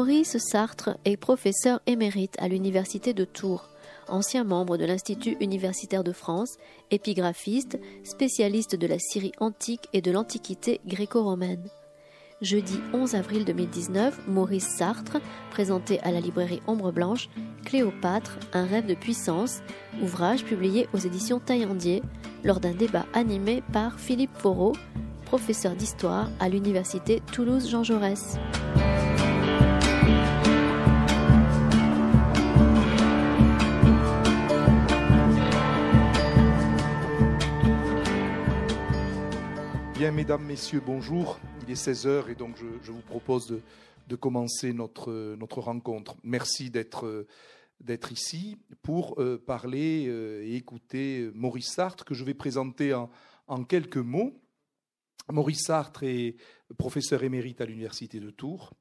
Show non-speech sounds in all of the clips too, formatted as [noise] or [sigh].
Maurice Sartre est professeur émérite à l'Université de Tours, ancien membre de l'Institut universitaire de France, épigraphiste, spécialiste de la Syrie antique et de l'Antiquité gréco-romaine. Jeudi 11 avril 2019, Maurice Sartre présenté à la librairie Ombre Blanche Cléopâtre, un rêve de puissance, ouvrage publié aux éditions Taillandier lors d'un débat animé par Philippe Faureau, professeur d'histoire à l'université Toulouse Jean Jaurès. Bien, mesdames, messieurs, bonjour. Il est 16h et donc je, vous propose de, commencer notre, notre rencontre. Merci d'être euh, ici pour euh, parler euh, et écouter Maurice Sartre, que je vais présenter en, quelques mots. Maurice Sartre est professeur émérite à l'Université de Tours.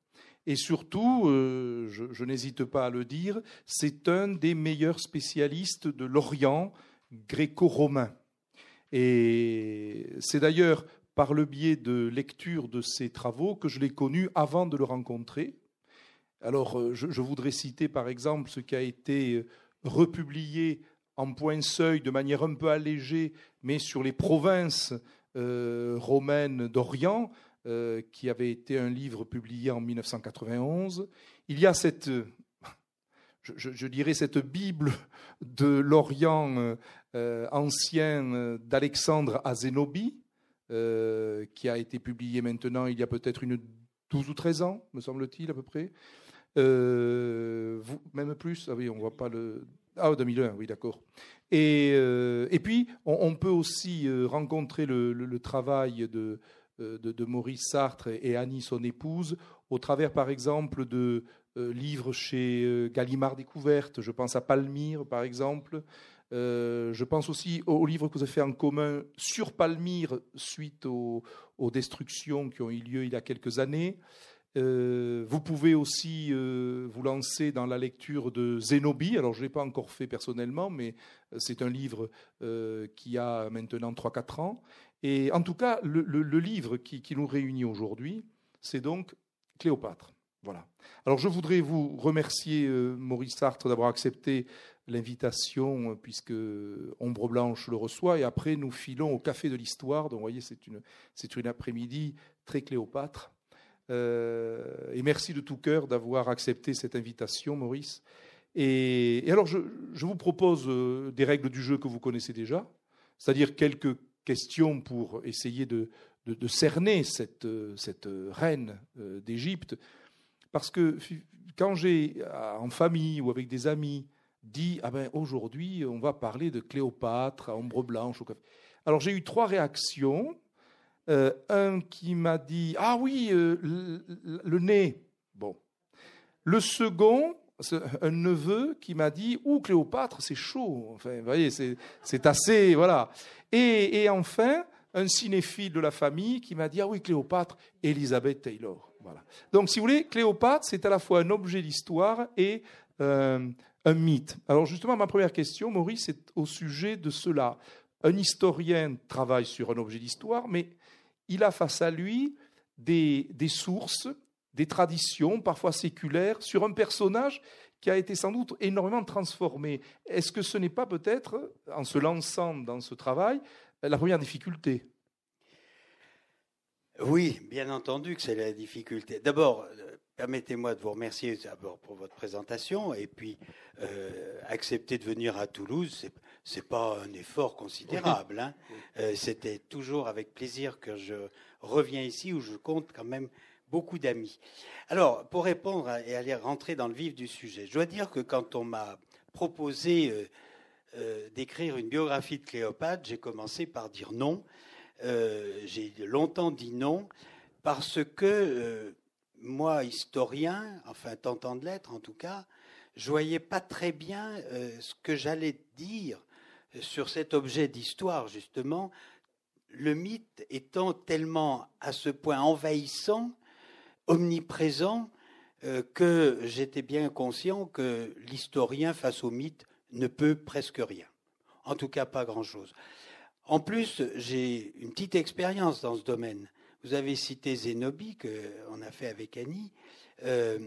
Et surtout, je, je n'hésite pas à le dire, c'est un des meilleurs spécialistes de l'Orient gréco-romain. Et c'est d'ailleurs par le biais de lecture de ses travaux que je l'ai connu avant de le rencontrer. Alors, euh, je, voudrais citer par exemple ce qui a été euh, republié en point seuil de manière un peu allégée, mais sur les provinces euh, romaines d'Orient, qui avait été un livre publié en 1991. Il y a cette, je, dirais, cette Bible de l'Orient ancien d'Alexandre à Zénobie, euh, qui a été publié maintenant il y a peut-être une 12 ou 13 ans, me semble-t-il à peu près. Euh, vous, même plus, ah oui, on voit pas le. Ah, 2001, oui, d'accord. Et, euh, et, puis, on, peut aussi rencontrer le, travail de, de, Maurice Sartre et Annie, son épouse, au travers, par exemple, de livres chez Gallimard Découverte. Je pense à Palmyre, par exemple, euh, je pense aussi au, livre que vous avez fait en commun sur Palmyre suite aux destructions qui ont eu lieu il y a quelques années. Euh, vous pouvez aussi euh, vous lancer dans la lecture de Zenobi, Alors, je ne l'ai pas encore fait personnellement, mais c'est un livre qui a maintenant 3-4 ans. Et en tout cas, le, livre qui, qui, nous réunit aujourd'hui, c'est donc Cléopâtre. Voilà. Alors, je voudrais vous remercier, Maurice Sartre, d'avoir accepté l'invitation, euh, puisque Ombre Blanche le reçoit, et après nous filons au Café de l'Histoire. Donc vous voyez, c'est une, après-midi très Cléopâtre. Euh, et merci de tout cœur d'avoir accepté cette invitation, Maurice. Et, alors, je, vous propose euh, des règles du jeu que vous connaissez déjà, c'est-à-dire quelques questions pour essayer de, cerner cette, cette reine d'Égypte. Parce que quand j'ai, en famille ou avec des amis, dit ah ben aujourd'hui on va parler de Cléopâtre à ombre blanche. Alors j'ai eu trois réactions. Euh, un qui m'a dit ah oui euh, le, nez. Bon. Le second un neveu qui m'a dit ou Cléopâtre c'est chaud. Enfin vous voyez c'est assez voilà. Et, enfin un cinéphile de la famille qui m'a dit ah oui Cléopâtre Elizabeth Taylor. Voilà. Donc si vous voulez Cléopâtre c'est à la fois un objet d'histoire et euh, un mythe. Alors justement, ma première question, Maurice, est au sujet de cela. Un historien travaille sur un objet d'histoire, mais il a face à lui des, sources, des traditions, parfois séculaires, sur un personnage qui a été sans doute énormément transformé. Est-ce que ce n'est pas peut-être, en se lançant dans ce travail, la première difficulté Oui, bien entendu que c'est la difficulté. D'abord, Permettez-moi de vous remercier d'abord pour votre présentation et puis euh, accepter de venir à Toulouse, c'est, n'est pas un effort considérable. Hein. Euh, c'était toujours avec plaisir que je reviens ici où je compte quand même beaucoup d'amis. Alors, pour répondre et aller rentrer dans le vif du sujet, je dois dire que quand on m'a proposé euh, d'écrire une biographie de Cléopâtre, j'ai commencé par dire non. j'ai longtemps dit non parce que moi, historien, enfin tentant de l'être en tout cas, je voyais pas très bien euh, ce que j'allais dire sur cet objet d'histoire, justement, le mythe étant tellement à ce point envahissant, omniprésent, euh, que j'étais bien conscient que l'historien face au mythe ne peut presque rien. En tout cas, pas grand-chose. En plus, j'ai une petite expérience dans ce domaine. Vous avez cité Zénobie, qu'on a fait avec Annie. Euh,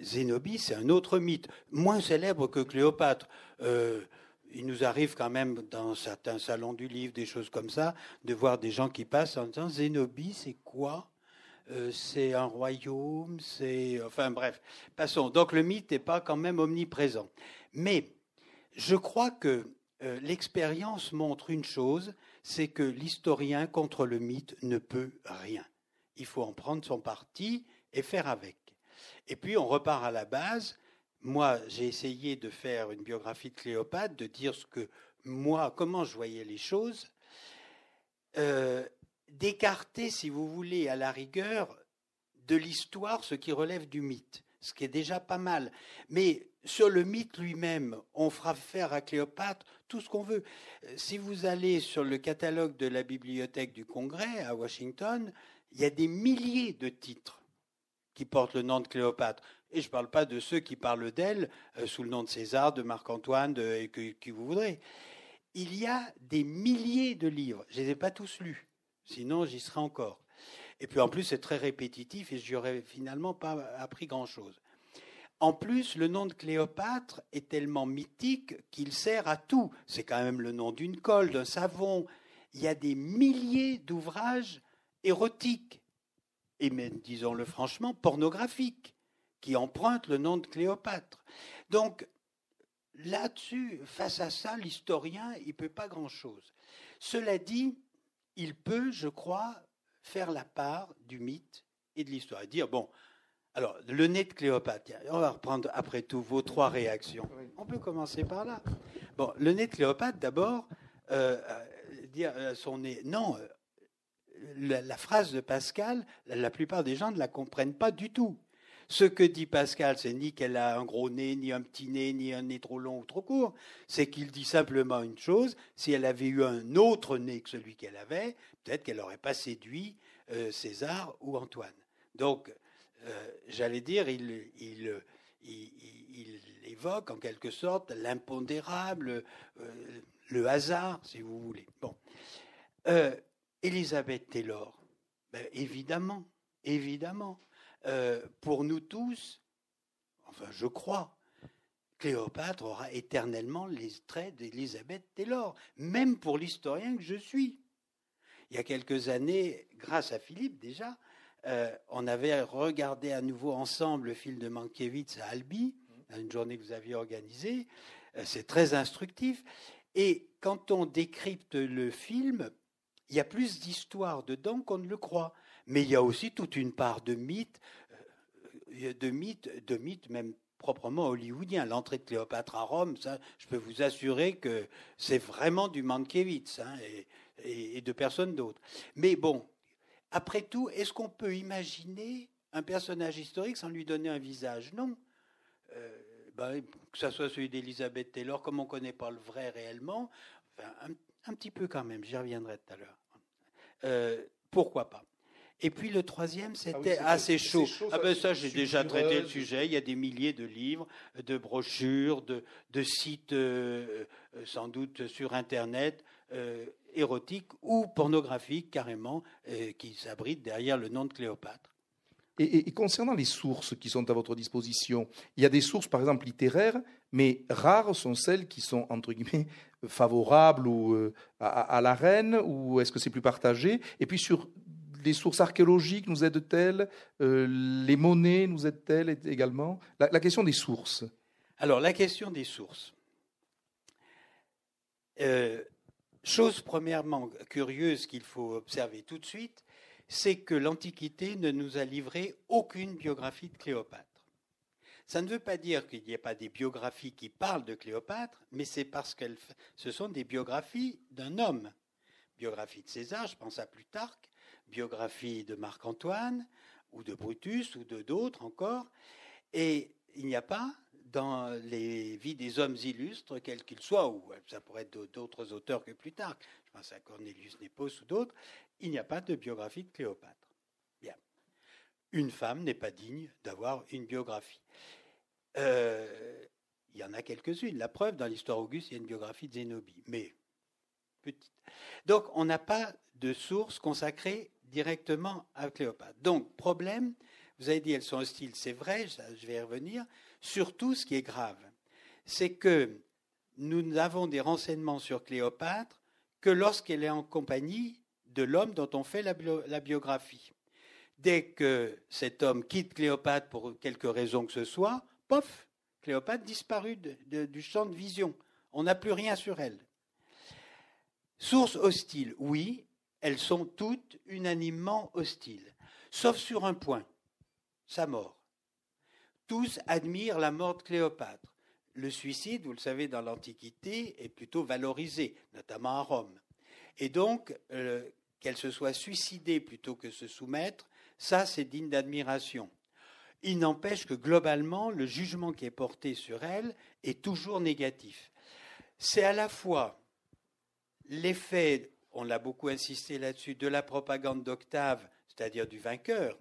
Zénobie, c'est un autre mythe, moins célèbre que Cléopâtre. Euh, il nous arrive quand même dans certains salons du livre, des choses comme ça, de voir des gens qui passent en disant Zénobie, c'est quoi euh, c'est un royaume, c'est... Enfin bref, passons. Donc le mythe n'est pas quand même omniprésent. Mais je crois que l'expérience montre une chose, c'est que l'historien contre le mythe ne peut rien. Il faut en prendre son parti et faire avec. Et puis on repart à la base. Moi, j'ai essayé de faire une biographie de Cléopâtre, de dire ce que moi, comment je voyais les choses, euh, d'écarter, si vous voulez, à la rigueur, de l'histoire ce qui relève du mythe ce qui est déjà pas mal. Mais sur le mythe lui-même, on fera faire à Cléopâtre tout ce qu'on veut. Euh, si vous allez sur le catalogue de la Bibliothèque du Congrès à Washington, il y a des milliers de titres qui portent le nom de Cléopâtre. Et je ne parle pas de ceux qui parlent d'elle euh, sous le nom de César, de Marc-Antoine, de qui vous voudrez. Il y a des milliers de livres. Je ne les ai pas tous lus, sinon j'y serais encore. Et puis en plus, c'est très répétitif et j'aurais finalement pas appris grand-chose. En plus, le nom de Cléopâtre est tellement mythique qu'il sert à tout. C'est quand même le nom d'une colle, d'un savon. Il y a des milliers d'ouvrages érotiques, et même, disons-le franchement, pornographiques, qui empruntent le nom de Cléopâtre. Donc, là-dessus, face à ça, l'historien, il ne peut pas grand-chose. Cela dit, il peut, je crois, faire la part du mythe et de l'histoire. dire, bon, alors, le nez de Cléopâtre, on va reprendre après tout vos trois réactions. On peut commencer par là. Bon, le nez de Cléopâtre, d'abord, euh, euh, dire euh, son nez. Non, la, phrase de Pascal, la, plupart des gens ne la comprennent pas du tout. Ce que dit Pascal, c'est ni qu'elle a un gros nez, ni un petit nez, ni un nez trop long ou trop court. C'est qu'il dit simplement une chose. Si elle avait eu un autre nez que celui qu'elle avait, peut-être qu'elle n'aurait pas séduit euh, César ou Antoine. Donc, euh, j'allais dire, il, évoque en quelque sorte l'impondérable, euh, le hasard, si vous voulez. Bon. Elisabeth Taylor, ben, évidemment, évidemment. Euh, pour nous tous, enfin je crois, Cléopâtre aura éternellement les traits d'Elisabeth Taylor, même pour l'historien que je suis. Il y a quelques années, grâce à Philippe déjà, euh, on avait regardé à nouveau ensemble le film de Mankiewicz à Albi, une journée que vous aviez organisée. Euh, c'est très instructif. Et quand on décrypte le film, il y a plus d'histoire dedans qu'on ne le croit. Mais il y a aussi toute une part de mythe, euh, de mythes, de même proprement hollywoodien. L'entrée de Cléopâtre à Rome, je peux vous assurer que c'est vraiment du Mankiewicz hein, et, de personne d'autre. Mais bon, après tout, est-ce qu'on peut imaginer un personnage historique sans lui donner un visage Non. Euh, ben, que ce soit celui d'Elisabeth Taylor, comme on ne connaît pas le vrai réellement, un, petit peu quand même, j'y reviendrai tout à l'heure. Euh, pourquoi pas et puis le troisième, ah c'était assez ah, chaud. Ah ben ça, j'ai déjà traité le sujet. Il y a des milliers de livres, de brochures, de, de sites euh, euh, sans doute sur Internet euh, érotiques ou pornographiques carrément qui s'abritent derrière le nom de Cléopâtre. Et, concernant les sources qui sont à votre disposition, il y a des sources, par exemple, littéraires, mais rares sont celles qui sont, entre guillemets, favorables ou, à, à, la reine, ou est-ce que c'est plus partagé Et puis sur les sources archéologiques nous aident-elles euh, Les monnaies nous aident-elles également la, question des sources. Alors, la question des sources. Euh, chose premièrement curieuse qu'il faut observer tout de suite, c'est que l'Antiquité ne nous a livré aucune biographie de Cléopâtre. Ça ne veut pas dire qu'il n'y ait pas des biographies qui parlent de Cléopâtre, mais c'est parce que ce sont des biographies d'un homme. Biographie de César, je pense à Plutarque, biographie de Marc-Antoine ou de Brutus ou de d'autres encore. Et il n'y a pas dans les vies des hommes illustres, quels qu'ils soient, ou ça pourrait être d'autres auteurs que plus tard, je pense à Cornelius Nepos ou d'autres, il n'y a pas de biographie de Cléopâtre. Bien. Une femme n'est pas digne d'avoir une biographie. Euh, il y en a quelques-unes. La preuve, dans l'histoire Auguste, il y a une biographie de Zénobie, mais petite. Donc, on n'a pas de source consacrée directement à Cléopâtre. Donc, problème, vous avez dit elles sont hostiles, c'est vrai, je vais y revenir. Surtout, ce qui est grave, c'est que nous avons des renseignements sur Cléopâtre que lorsqu'elle est en compagnie de l'homme dont on fait la, biographie. Dès que cet homme quitte Cléopâtre pour quelque raison que ce soit, pof, Cléopâtre disparut du champ de vision. On n'a plus rien sur elle. Source hostile, oui, elles sont toutes unanimement hostiles, sauf sur un point, sa mort. Tous admirent la mort de Cléopâtre. Le suicide, vous le savez, dans l'Antiquité, est plutôt valorisé, notamment à Rome. Et donc, euh, qu'elle se soit suicidée plutôt que se soumettre, ça, c'est digne d'admiration. Il n'empêche que globalement, le jugement qui est porté sur elle est toujours négatif. C'est à la fois l'effet on l'a beaucoup insisté là-dessus, de la propagande d'Octave, c'est-à-dire du vainqueur,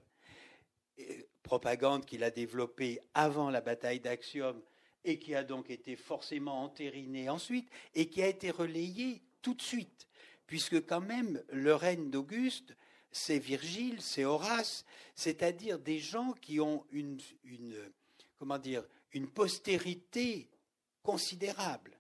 propagande qu'il a développée avant la bataille d'Axiom et qui a donc été forcément entérinée ensuite et qui a été relayée tout de suite, puisque quand même le règne d'Auguste, c'est Virgile, c'est Horace, c'est-à-dire des gens qui ont une, une, comment dire, une postérité considérable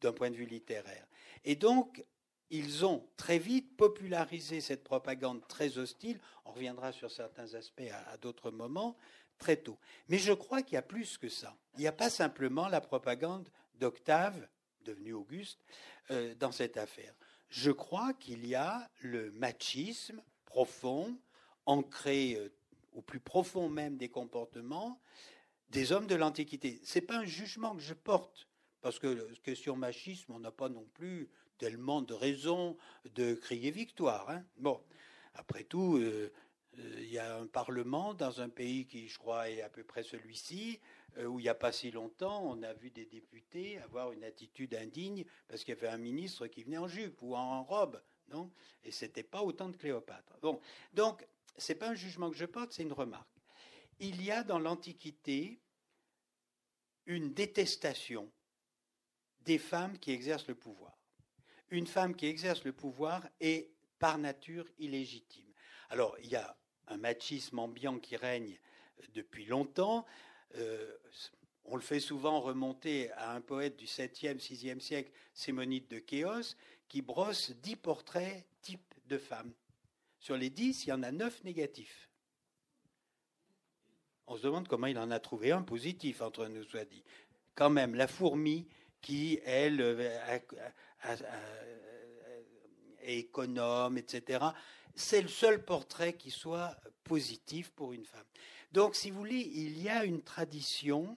d'un point de vue littéraire. Et donc, ils ont très vite popularisé cette propagande très hostile. On reviendra sur certains aspects à, d'autres moments, très tôt. Mais je crois qu'il y a plus que ça. Il n'y a pas simplement la propagande d'Octave, devenu Auguste, euh, dans cette affaire. Je crois qu'il y a le machisme profond, ancré euh, au plus profond même des comportements des hommes de l'Antiquité. Ce n'est pas un jugement que je porte, parce que euh, sur machisme, on n'a pas non plus tellement de raisons de crier victoire. Hein. Bon, après tout, euh, euh, il y a un parlement dans un pays qui, je crois, est à peu près celui-ci, euh, où il n'y a pas si longtemps, on a vu des députés avoir une attitude indigne parce qu'il y avait un ministre qui venait en jupe ou en robe, non Et n'était pas autant de Cléopâtre. Bon, donc n'est pas un jugement que je porte, c'est une remarque. Il y a dans l'Antiquité une détestation des femmes qui exercent le pouvoir une femme qui exerce le pouvoir est par nature illégitime. Alors, il y a un machisme ambiant qui règne euh, depuis longtemps. Euh, on le fait souvent remonter à un poète du 7e, 6e siècle, Sémonide de Chéos, qui brosse dix portraits types de femmes. Sur les dix, il y en a neuf négatifs. On se demande comment il en a trouvé un positif, entre nous soit dit. Quand même, la fourmi qui, elle, euh, économe, etc. C'est le seul portrait qui soit positif pour une femme. Donc, si vous voulez, il y a une tradition,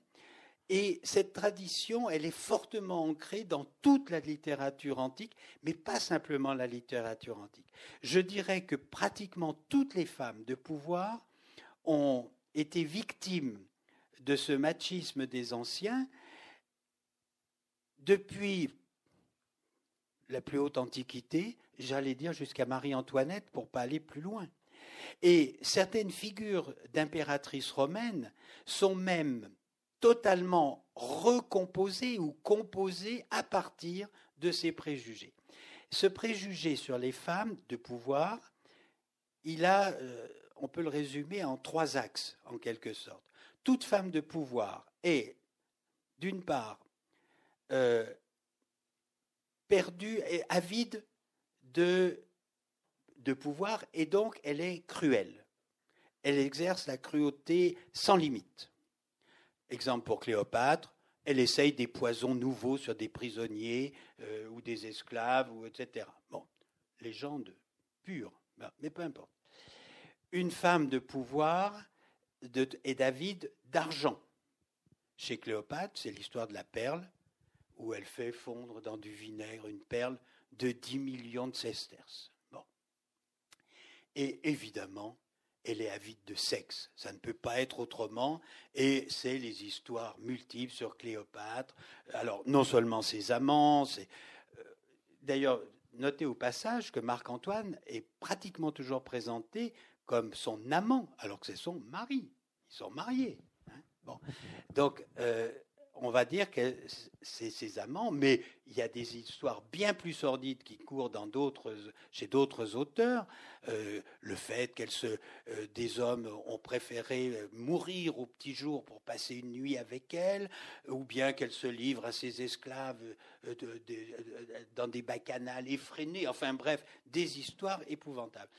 et cette tradition, elle est fortement ancrée dans toute la littérature antique, mais pas simplement la littérature antique. Je dirais que pratiquement toutes les femmes de pouvoir ont été victimes de ce machisme des anciens depuis la plus haute antiquité, j'allais dire jusqu'à Marie-Antoinette pour pas aller plus loin. Et certaines figures d'impératrices romaines sont même totalement recomposées ou composées à partir de ces préjugés. Ce préjugé sur les femmes de pouvoir, il a, euh, on peut le résumer en trois axes en quelque sorte. Toute femme de pouvoir est, d'une part, euh, perdue et avide de, de pouvoir et donc elle est cruelle. Elle exerce la cruauté sans limite. Exemple pour Cléopâtre, elle essaye des poisons nouveaux sur des prisonniers euh, ou des esclaves, ou etc. Bon, légende pure, ben, mais peu importe. Une femme de pouvoir de, et d'argent. Chez Cléopâtre, c'est l'histoire de la perle où elle fait fondre dans du vinaigre une perle de 10 millions de sesterces. Bon. Et évidemment, elle est avide de sexe. Ça ne peut pas être autrement. Et c'est les histoires multiples sur Cléopâtre. Alors, non seulement ses amants, c'est... Euh, d'ailleurs, notez au passage que Marc-Antoine est pratiquement toujours présenté comme son amant, alors que c'est son mari. Ils sont mariés. Hein. bon. Donc, euh, on va dire que c'est ses amants, mais il y a des histoires bien plus sordides qui courent dans chez d'autres auteurs. Euh, le fait que euh, des hommes ont préféré euh, mourir au petit jour pour passer une nuit avec elle, ou bien qu'elle se livre à ses esclaves dans des bacchanales effrénées. Enfin bref, des histoires épouvantables.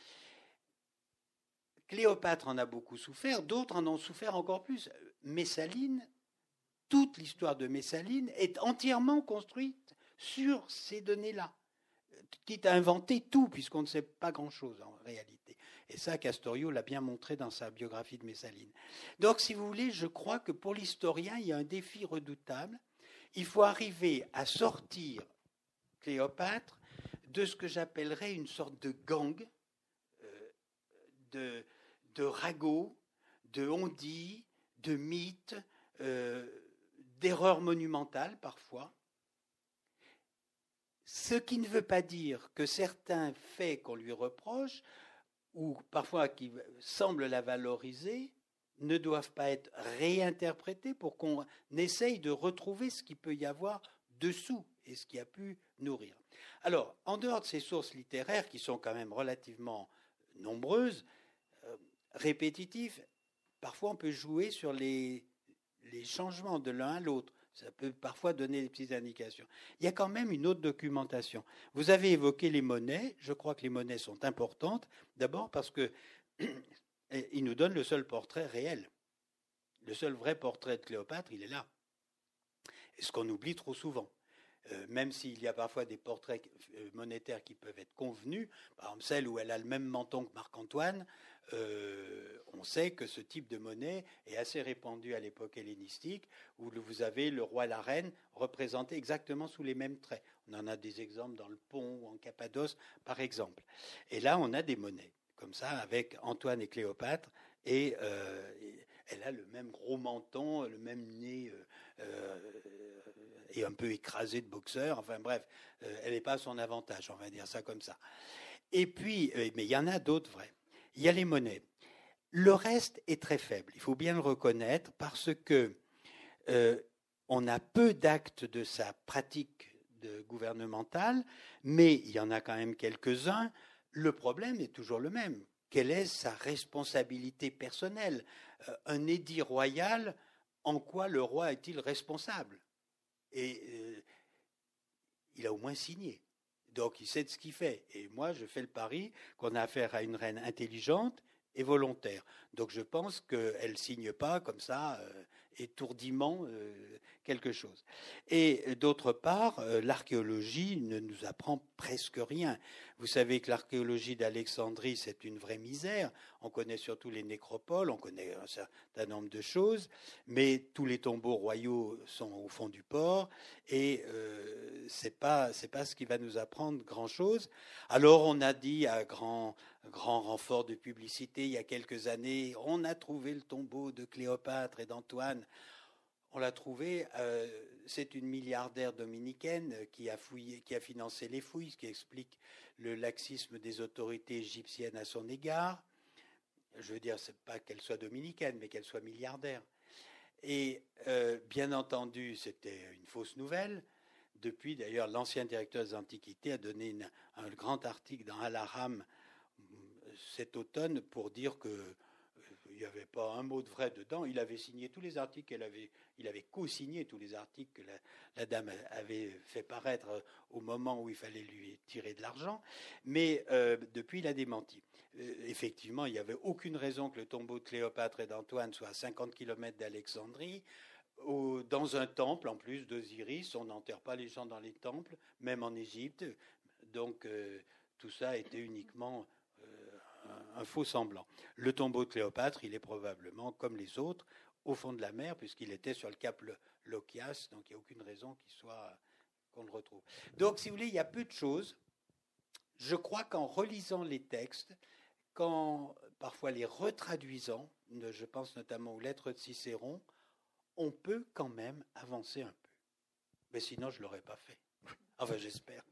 Cléopâtre en a beaucoup souffert, d'autres en ont souffert encore plus. Messaline toute l'histoire de Messaline est entièrement construite sur ces données-là. Quitte à inventer tout, puisqu'on ne sait pas grand-chose en réalité. Et ça, Castorio l'a bien montré dans sa biographie de Messaline. Donc, si vous voulez, je crois que pour l'historien, il y a un défi redoutable. Il faut arriver à sortir Cléopâtre de ce que j'appellerais une sorte de gang, euh, de, de ragots, de hondis, de mythes, euh, d'erreurs monumentales parfois, ce qui ne veut pas dire que certains faits qu'on lui reproche, ou parfois qui semblent la valoriser, ne doivent pas être réinterprétés pour qu'on essaye de retrouver ce qu'il peut y avoir dessous et ce qui a pu nourrir. Alors, en dehors de ces sources littéraires, qui sont quand même relativement nombreuses, euh, répétitives, parfois on peut jouer sur les les changements de l'un à l'autre, ça peut parfois donner des petites indications. Il y a quand même une autre documentation. Vous avez évoqué les monnaies. Je crois que les monnaies sont importantes. D'abord parce que [clears throat] nous donnent le seul portrait réel. Le seul vrai portrait de Cléopâtre, il est là. ce qu'on oublie trop souvent. Euh, même s'il y a parfois des portraits euh, monétaires qui peuvent être convenus, par exemple celle où elle a le même menton que Marc-Antoine, euh, on sait que ce type de monnaie est assez répandu à l'époque hellénistique, où vous avez le roi la reine représentés exactement sous les mêmes traits. On en a des exemples dans le pont ou en Cappadoce, par exemple. Et là, on a des monnaies, comme ça, avec Antoine et Cléopâtre, et, euh, elle a le même gros menton, le même nez euh, et un peu écrasé de boxeur. Enfin bref, elle n'est pas à son avantage, on va dire ça comme ça. Et puis, mais il y en a d'autres vrais. Il y a les monnaies. Le reste est très faible, il faut bien le reconnaître, parce que euh, on a peu d'actes de sa pratique gouvernementale, mais il y en a quand même quelques-uns. Le problème est toujours le même. Quelle est sa responsabilité personnelle euh, Un édit royal, en quoi le roi est-il responsable Et euh, il a au moins signé. Donc il sait ce qu'il fait. Et moi, je fais le pari qu'on a affaire à une reine intelligente et volontaire. Donc je pense qu'elle ne signe pas comme ça, euh, étourdiment, euh, quelque chose. Et d'autre part, euh, l'archéologie ne nous apprend presque rien. Vous savez que l'archéologie d'Alexandrie, c'est une vraie misère. On connaît surtout les nécropoles, on connaît un certain nombre de choses, mais tous les tombeaux royaux sont au fond du port et euh, c'est pas c'est pas ce qui va nous apprendre grand chose. Alors on a dit à grand grand renfort de publicité il y a quelques années, on a trouvé le tombeau de Cléopâtre et d'Antoine on l'a trouvé. Euh, c'est une milliardaire dominicaine qui a, fouillé, qui a financé les fouilles, ce qui explique le laxisme des autorités égyptiennes à son égard. Je veux dire, c'est pas qu'elle soit dominicaine, mais qu'elle soit milliardaire. Et euh, bien entendu, c'était une fausse nouvelle. Depuis, d'ailleurs, l'ancien directeur des Antiquités a donné un grand article dans Al-Aram euh, cet automne pour dire que il n'y avait pas un mot de vrai dedans. Il avait signé tous les articles avait, il avait co-signé tous les articles que la, dame avait fait paraître euh, au moment où il fallait lui tirer de l'argent. Mais euh, depuis, il a démenti. Euh, effectivement, il n'y avait aucune raison que le tombeau de Cléopâtre et d'Antoine soit à 50 km d'Alexandrie. ou dans un temple, en plus d'Osiris, on n'enterre pas les gens dans les temples, même en Égypte. Donc tout ça était uniquement un faux semblant. Le tombeau de Cléopâtre, il est probablement, comme les autres, au fond de la mer, puisqu'il était sur le cap Lokias, donc il n'y a aucune raison qu'il soit qu'on le retrouve. Donc, si vous voulez, il y a peu de choses. Je crois qu'en relisant les textes, qu'en parfois les retraduisant, je pense notamment aux lettres de Cicéron, on peut quand même avancer un peu. Mais sinon, je ne l'aurais pas fait. Enfin, j'espère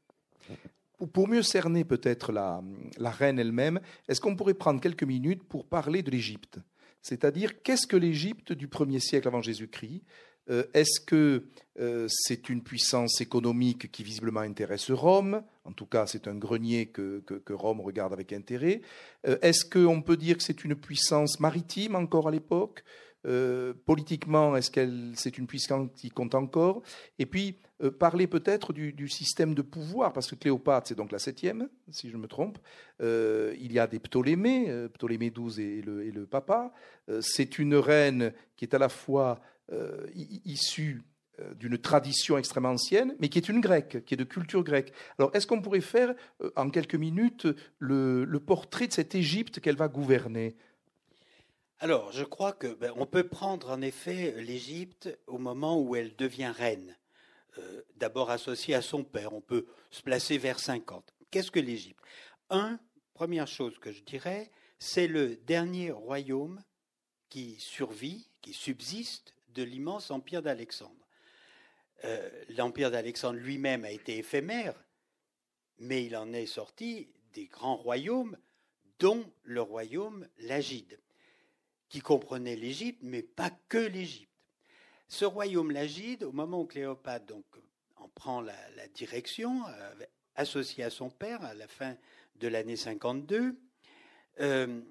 pour mieux cerner peut-être la, reine elle-même, est-ce qu'on pourrait prendre quelques minutes pour parler de l'Égypte C'est-à-dire, qu'est-ce que l'Égypte du 1er siècle avant Jésus-Christ euh, Est-ce que euh, c'est une puissance économique qui visiblement intéresse Rome En tout cas, c'est un grenier que, Rome regarde avec intérêt. Euh, est-ce qu'on peut dire que c'est une puissance maritime encore à l'époque euh, politiquement, est-ce qu'elle c'est une puissance qui compte encore Et puis euh, parler peut-être du, système de pouvoir, parce que Cléopâtre, c'est donc la septième, si je me trompe. Euh, il y a des Ptolémées, Ptolémée XII et le, papa. c'est une reine qui est à la fois issue d'une tradition extrêmement ancienne, mais qui est une grecque, qui est de culture grecque. Alors, est-ce qu'on pourrait faire, en quelques minutes, le portrait de cette Égypte qu'elle va gouverner alors, je crois que ben, on peut prendre en effet l'Égypte au moment où elle devient reine, euh, d'abord associée à son père. On peut se placer vers 50. Qu'est-ce que l'Égypte Un, première chose que je dirais, c'est le dernier royaume qui survit, qui subsiste de l'immense empire d'Alexandre. Euh, l'empire d'Alexandre lui-même a été éphémère, mais il en est sorti des grands royaumes, dont le royaume Lagide qui comprenait l'Égypte, mais pas que l'Égypte. Ce royaume lagide, au moment où Cléopâtre donc, en prend la, direction, euh, associé à son père à la fin de l'année 52, euh,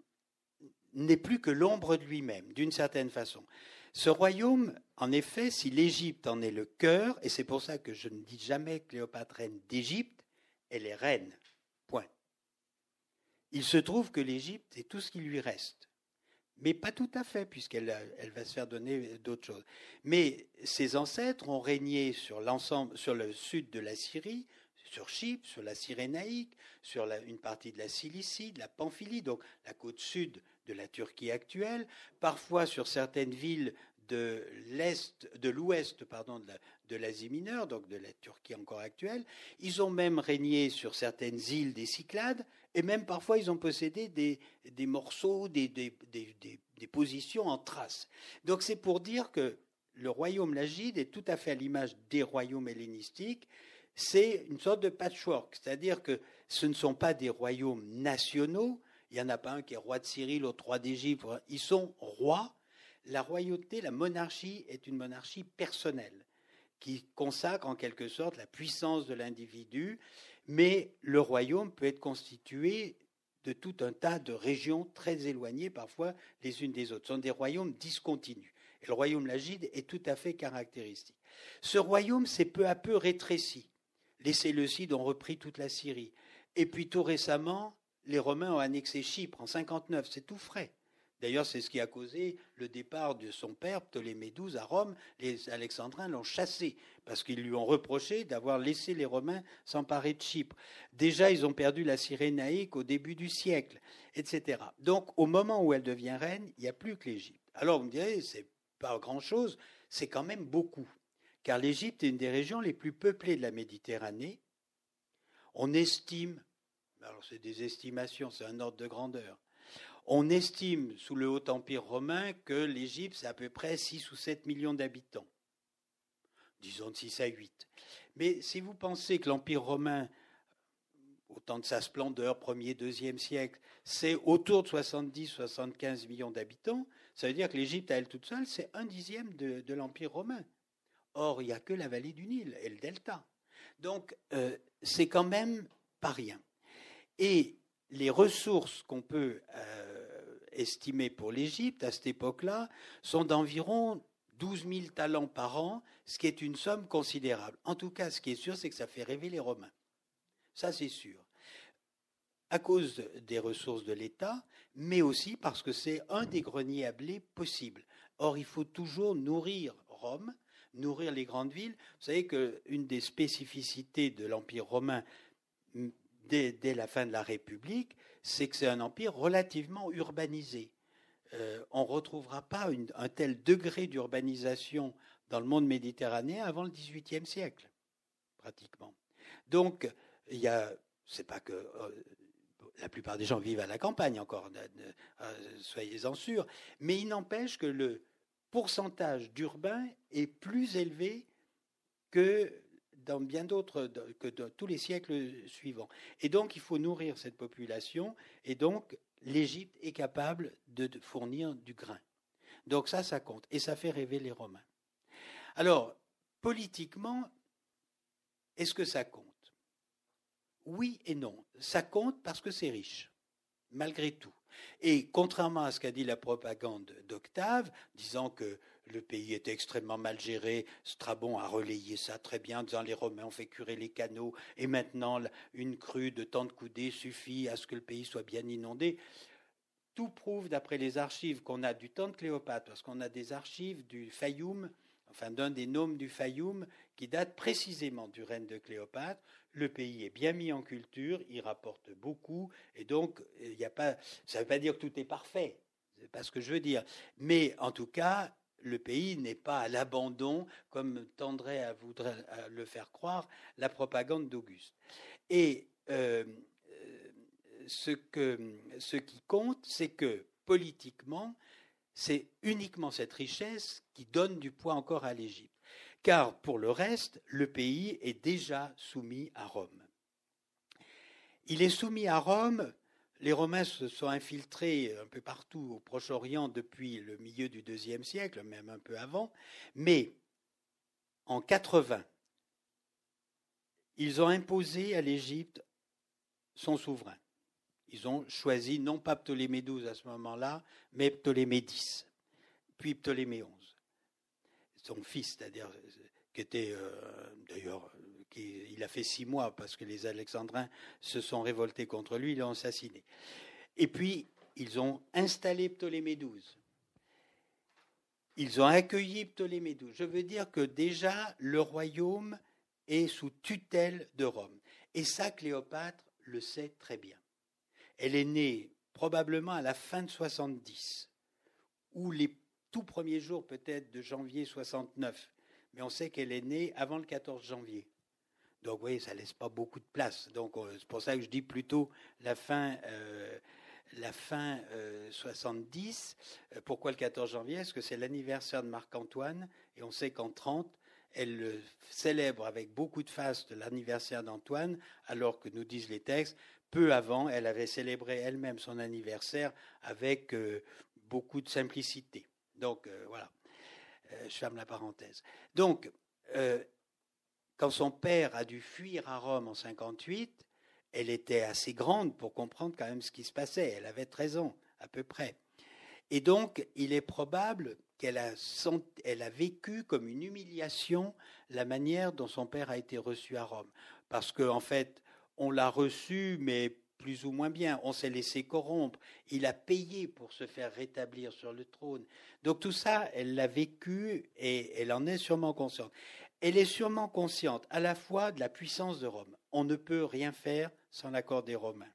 n'est plus que l'ombre de lui-même, d'une certaine façon. Ce royaume, en effet, si l'Égypte en est le cœur, et c'est pour ça que je ne dis jamais Cléopâtre reine d'Égypte, elle est reine. Point. Il se trouve que l'Égypte est tout ce qui lui reste mais pas tout à fait, puisqu'elle va se faire donner d'autres choses. Mais ses ancêtres ont régné sur l'ensemble, sur le sud de la Syrie, sur Chypre, sur la Cyrénaïque, sur une partie de la Cilicie, de la Pamphylie, donc la côte sud de la Turquie actuelle, parfois sur certaines villes de l'est, de l'ouest, pardon, de la, de l'Asie mineure, donc de la Turquie encore actuelle. Ils ont même régné sur certaines îles des Cyclades, et même parfois ils ont possédé des, morceaux, des, des, positions en trace. Donc c'est pour dire que le royaume lagide est tout à fait à l'image des royaumes hellénistiques. C'est une sorte de patchwork, c'est-à-dire que ce ne sont pas des royaumes nationaux. Il n'y en a pas un qui est roi de Syrie, l'autre roi d'Égypte. Ils sont rois. La royauté, la monarchie est une monarchie personnelle qui consacre en quelque sorte la puissance de l'individu, mais le royaume peut être constitué de tout un tas de régions très éloignées parfois les unes des autres. Ce sont des royaumes discontinus. le royaume lagide est tout à fait caractéristique. Ce royaume s'est peu à peu rétréci. Les Séleucides ont repris toute la Syrie. Et puis tout récemment, les Romains ont annexé Chypre en 59, c'est tout frais. D'ailleurs, c'est ce qui a causé le départ de son père, Ptolémée XII, à Rome. Les Alexandrins l'ont chassé parce qu'ils lui ont reproché d'avoir laissé les Romains s'emparer de Chypre. Déjà, ils ont perdu la Cyrénaïque au début du siècle, etc. Donc, au moment où elle devient reine, il n'y a plus que l'Égypte. Alors, vous me direz, c'est pas grand-chose, c'est quand même beaucoup. Car l'Égypte est une des régions les plus peuplées de la Méditerranée. On estime, alors c'est des estimations, c'est un ordre de grandeur, on estime sous le Haut Empire romain que l'Égypte, c'est à peu près 6 ou 7 millions d'habitants. Disons de 6 à 8. Mais si vous pensez que l'Empire romain, au temps de sa splendeur, 1er, 2e siècle, c'est autour de 70-75 millions d'habitants, ça veut dire que l'Égypte, à elle toute seule, c'est un dixième de, l'Empire romain. Or, il n'y a que la vallée du Nil et le delta. Donc, euh, c'est quand même pas rien. Et les ressources qu'on peut euh, estimés pour l'Égypte à cette époque-là sont d'environ 12 000 talents par an, ce qui est une somme considérable. En tout cas, ce qui est sûr, c'est que ça fait rêver les Romains. Ça, c'est sûr. À cause des ressources de l'État, mais aussi parce que c'est un des greniers à blé possibles. Or, il faut toujours nourrir Rome, nourrir les grandes villes. Vous savez qu'une des spécificités de l'Empire romain dès la fin de la République, c'est que c'est un empire relativement urbanisé. Euh, on ne retrouvera pas un tel degré d'urbanisation dans le monde méditerranéen avant le XVIIIe siècle, pratiquement. Donc, il y c'est pas que euh, la plupart des gens vivent à la campagne encore, euh, soyez-en sûrs, mais il n'empêche que le pourcentage d'urbains est plus élevé que dans bien d'autres que dans tous les siècles suivants. Et donc, il faut nourrir cette population. Et donc, l'Égypte est capable de fournir du grain. Donc ça, ça compte. Et ça fait rêver les Romains. Alors, politiquement, est-ce que ça compte Oui et non. Ça compte parce que c'est riche, malgré tout. Et contrairement à ce qu'a dit la propagande d'Octave, disant que le pays était extrêmement mal géré. Strabon a relayé ça très bien en disant les Romains ont fait curer les canaux et maintenant une crue de tant de coudées suffit à ce que le pays soit bien inondé. Tout prouve, d'après les archives qu'on a du temps de Cléopâtre, parce qu'on a des archives du Fayoum, enfin d'un des noms du Fayoum, qui date précisément du règne de Cléopâtre. Le pays est bien mis en culture, il rapporte beaucoup, et donc euh, il n'y a pas, ça ne veut pas dire que tout est parfait, c'est pas ce que je veux dire. Mais en tout cas, le pays n'est pas à l'abandon, comme tendrait à, le faire croire la propagande d'Auguste. Et euh, euh, ce, ce qui compte, c'est que politiquement, c'est uniquement cette richesse qui donne du poids encore à l'Égypte. Car pour le reste, le pays est déjà soumis à Rome. Il est soumis à Rome les Romains se sont infiltrés un peu partout au Proche-Orient depuis le milieu du IIe siècle, même un peu avant, mais en 80, ils ont imposé à l'Égypte son souverain. Ils ont choisi non pas Ptolémée XII à ce moment-là, mais Ptolémée X, puis Ptolémée XI. Son fils, c'est-à-dire, qui était euh, d'ailleurs il a fait six mois parce que les Alexandrins se sont révoltés contre lui, ils l'ont assassiné. Et puis, ils ont installé Ptolémée XII. Ils ont accueilli Ptolémée XII. Je veux dire que déjà, le royaume est sous tutelle de Rome. Et ça, Cléopâtre le sait très bien. Elle est née probablement à la fin de 70, ou les tout premiers jours peut-être de janvier 69. Mais on sait qu'elle est née avant le 14 janvier. Donc, vous voyez, ça laisse pas beaucoup de place. Donc, euh, c'est pour ça que je dis plutôt la fin, euh, la fin 70. Euh, pourquoi le 14 janvier Parce que c'est l'anniversaire de Marc-Antoine et on sait qu'en 30, elle le célèbre avec beaucoup de faste l'anniversaire d'Antoine, alors que nous disent les textes, peu avant, elle avait célébré elle-même son anniversaire avec beaucoup de simplicité. Donc, voilà. je ferme la parenthèse. Donc, quand son père a dû fuir à Rome en 58, elle était assez grande pour comprendre quand même ce qui se passait. Elle avait 13 ans, à peu près. Et donc, il est probable qu'elle a, vécu comme une humiliation la manière dont son père a été reçu à Rome. Parce qu'en fait, on l'a reçu, mais plus ou moins bien. On s'est laissé corrompre. Il a payé pour se faire rétablir sur le trône. Donc tout ça, elle l'a vécu et elle en est sûrement consciente. Elle est sûrement consciente à la fois de la puissance de Rome. On ne peut rien faire sans l'accord des Romains.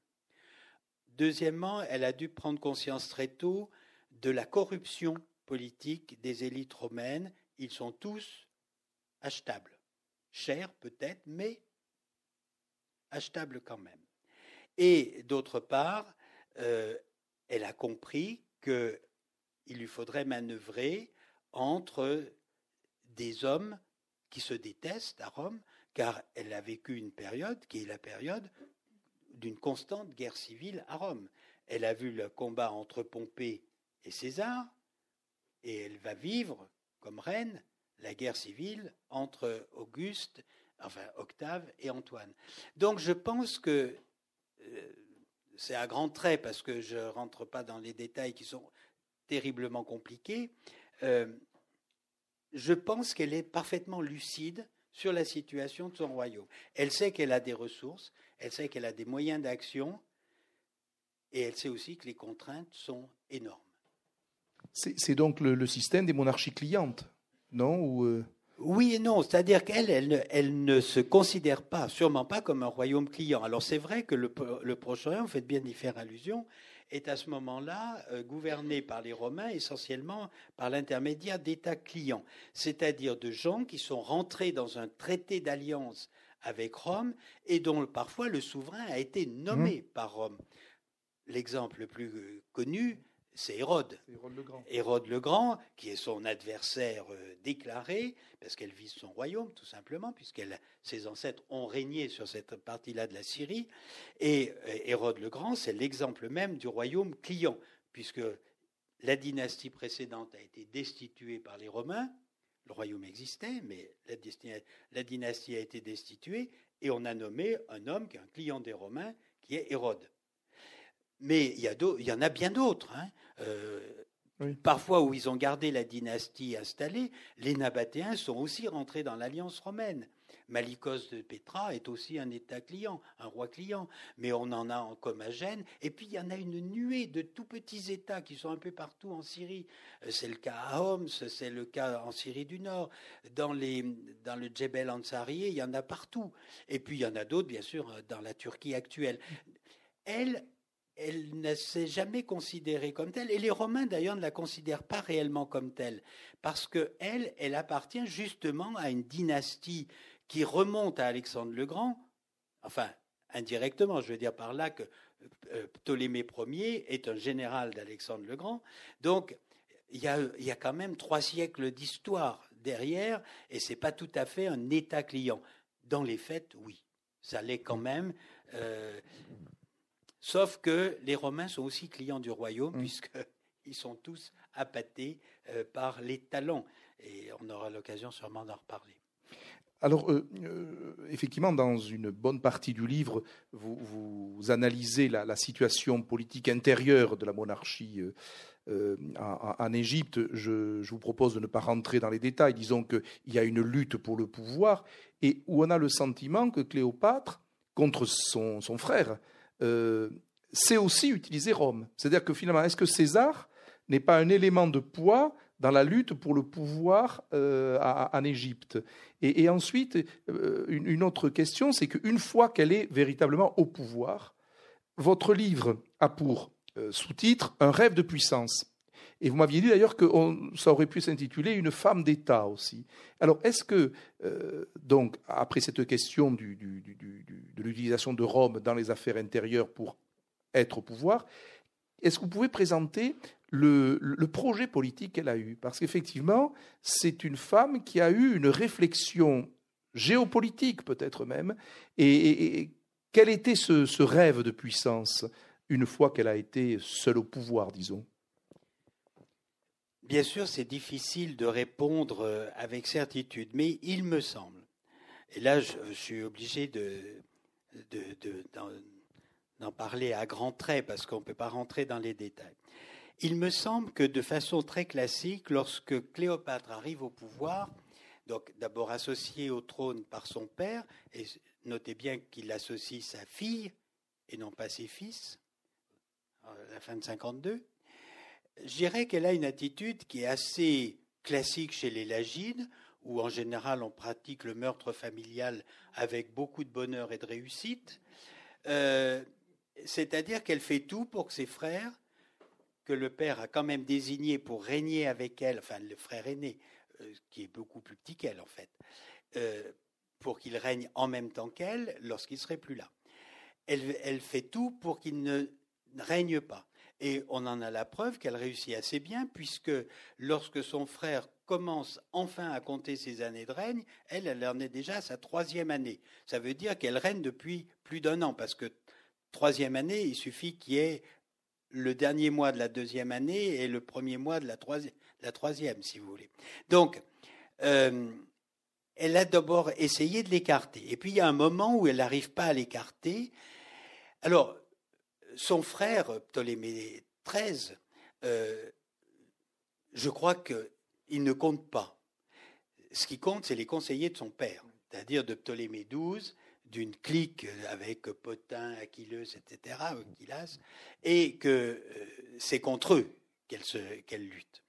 Deuxièmement, elle a dû prendre conscience très tôt de la corruption politique des élites romaines. Ils sont tous achetables. Chers peut-être, mais achetables quand même. Et d'autre part, euh, elle a compris qu'il lui faudrait manœuvrer entre des hommes qui se détestent à Rome, car elle a vécu une période qui est la période d'une constante guerre civile à Rome. Elle a vu le combat entre Pompée et César, et elle va vivre, comme reine, la guerre civile entre Auguste, enfin Octave et Antoine. Donc je pense que euh, c'est à grands traits, parce que je ne rentre pas dans les détails qui sont terriblement compliqués, euh, je pense qu'elle est parfaitement lucide sur la situation de son royaume. Elle sait qu'elle a des ressources, elle sait qu'elle a des moyens d'action, et elle sait aussi que les contraintes sont énormes. C'est donc le, système des monarchies clientes, non Ou euh, Oui et non, c'est-à-dire qu'elle elle ne, se considère pas, sûrement pas comme un royaume client. Alors c'est vrai que le, le Proche-Orient, vous faites bien d'y faire allusion, est à ce moment-là euh, gouverné par les Romains essentiellement par l'intermédiaire d'États clients, c'est-à-dire de gens qui sont rentrés dans un traité d'alliance avec Rome et dont parfois le souverain a été nommé mmh. par Rome. L'exemple le plus euh, connu, c'est Hérode. Hérode le, Grand. qui est son adversaire euh, déclaré, parce qu'elle vise son royaume, tout simplement, puisque ses ancêtres ont régné sur cette partie-là de la Syrie. Et euh, Hérode le Grand, c'est l'exemple même du royaume client, puisque la dynastie précédente a été destituée par les Romains. Le royaume existait, mais la, la dynastie a été destituée, et on a nommé un homme qui est un client des Romains, qui est Hérode. Mais il y, a y en a bien d'autres. Hein. Euh, parfois, où ils ont gardé la dynastie installée, les Nabatéens sont aussi rentrés dans l'alliance romaine. Malikos de Petra est aussi un État client, un roi client, mais on en a en Comagène. Et puis il y en a une nuée de tout petits États qui sont un peu partout en Syrie. Euh, c'est le cas à Homs, c'est le cas en Syrie du Nord. Dans, les, dans le Djebel Ansarié, il y en a partout. Et puis il y en a d'autres, bien sûr, euh, dans la Turquie actuelle. elle elle ne s'est jamais considérée comme telle, et les Romains d'ailleurs ne la considèrent pas réellement comme telle, parce que elle, elle appartient justement à une dynastie qui remonte à Alexandre le Grand, enfin indirectement, je veux dire par là que euh, euh, Ptolémée Ier est un général d'Alexandre le Grand, donc il y a, quand même trois siècles d'histoire derrière, et c'est pas tout à fait un état client. Dans les faits, oui, ça l'est quand même. Euh, Sauf que les Romains sont aussi clients du royaume, mm. puisqu'ils sont tous appâtés euh, par les talents. Et on aura l'occasion sûrement d'en reparler. Alors, euh, euh, effectivement, dans une bonne partie du livre, vous, analysez la, situation politique intérieure de la monarchie en, Égypte. Je, vous propose de ne pas rentrer dans les détails. Disons qu'il y a une lutte pour le pouvoir et où on a le sentiment que Cléopâtre, contre son frère, euh, c'est aussi utiliser Rome. C'est-à-dire que finalement, est-ce que César n'est pas un élément de poids dans la lutte pour le pouvoir euh, en Égypte. Et, ensuite, euh, une, autre question, c'est qu'une fois qu'elle est véritablement au pouvoir, votre livre a pour sous-titre Un rêve de puissance. Et vous m'aviez dit d'ailleurs que ça aurait pu s'intituler une femme d'État aussi. Alors, est-ce que, euh, donc, après cette question du, de l'utilisation de Rome dans les affaires intérieures pour être au pouvoir, est-ce que vous pouvez présenter le, projet politique qu'elle a eu Parce qu'effectivement, c'est une femme qui a eu une réflexion géopolitique peut-être même, et, quel était ce, ce, rêve de puissance une fois qu'elle a été seule au pouvoir, disons Bien sûr, c'est difficile de répondre euh, avec certitude, mais il me semble, et là je, suis obligé de, d'en parler à grands traits parce qu'on ne peut pas rentrer dans les détails. Il me semble que de façon très classique, lorsque Cléopâtre arrive au pouvoir, donc d'abord associée au trône par son père, et notez bien qu'il associe sa fille et non pas ses fils, à la fin de 52, je dirais qu'elle a une attitude qui est assez classique chez les Lagides, où en général on pratique le meurtre familial avec beaucoup de bonheur et de réussite. Euh, c'est-à-dire qu'elle fait tout pour que ses frères, que le père a quand même désigné pour régner avec elle, enfin le frère aîné, euh, qui est beaucoup plus petit qu'elle en fait, euh, pour qu'il règne en même temps qu'elle lorsqu'il serait plus là. elle fait tout pour qu'il ne règne pas. Et on en a la preuve qu'elle réussit assez bien, puisque lorsque son frère commence enfin à compter ses années de règne, elle, elle en est déjà à sa troisième année. Ça veut dire qu'elle règne depuis plus d'un an, parce que troisième année, il suffit qu'il y ait le dernier mois de la deuxième année et le premier mois de la, troisième, la troisième si vous voulez. Donc, euh, elle a d'abord essayé de l'écarter. Et puis, il y a un moment où elle n'arrive pas à l'écarter. Alors, son frère, Ptolémée XIII, euh, je crois qu'il ne compte pas. Ce qui compte, c'est les conseillers de son père, c'est-à-dire de Ptolémée XII, d'une clique avec Potin, Achilleus, etc., et que euh, c'est contre eux qu'elle qu'elle lutte.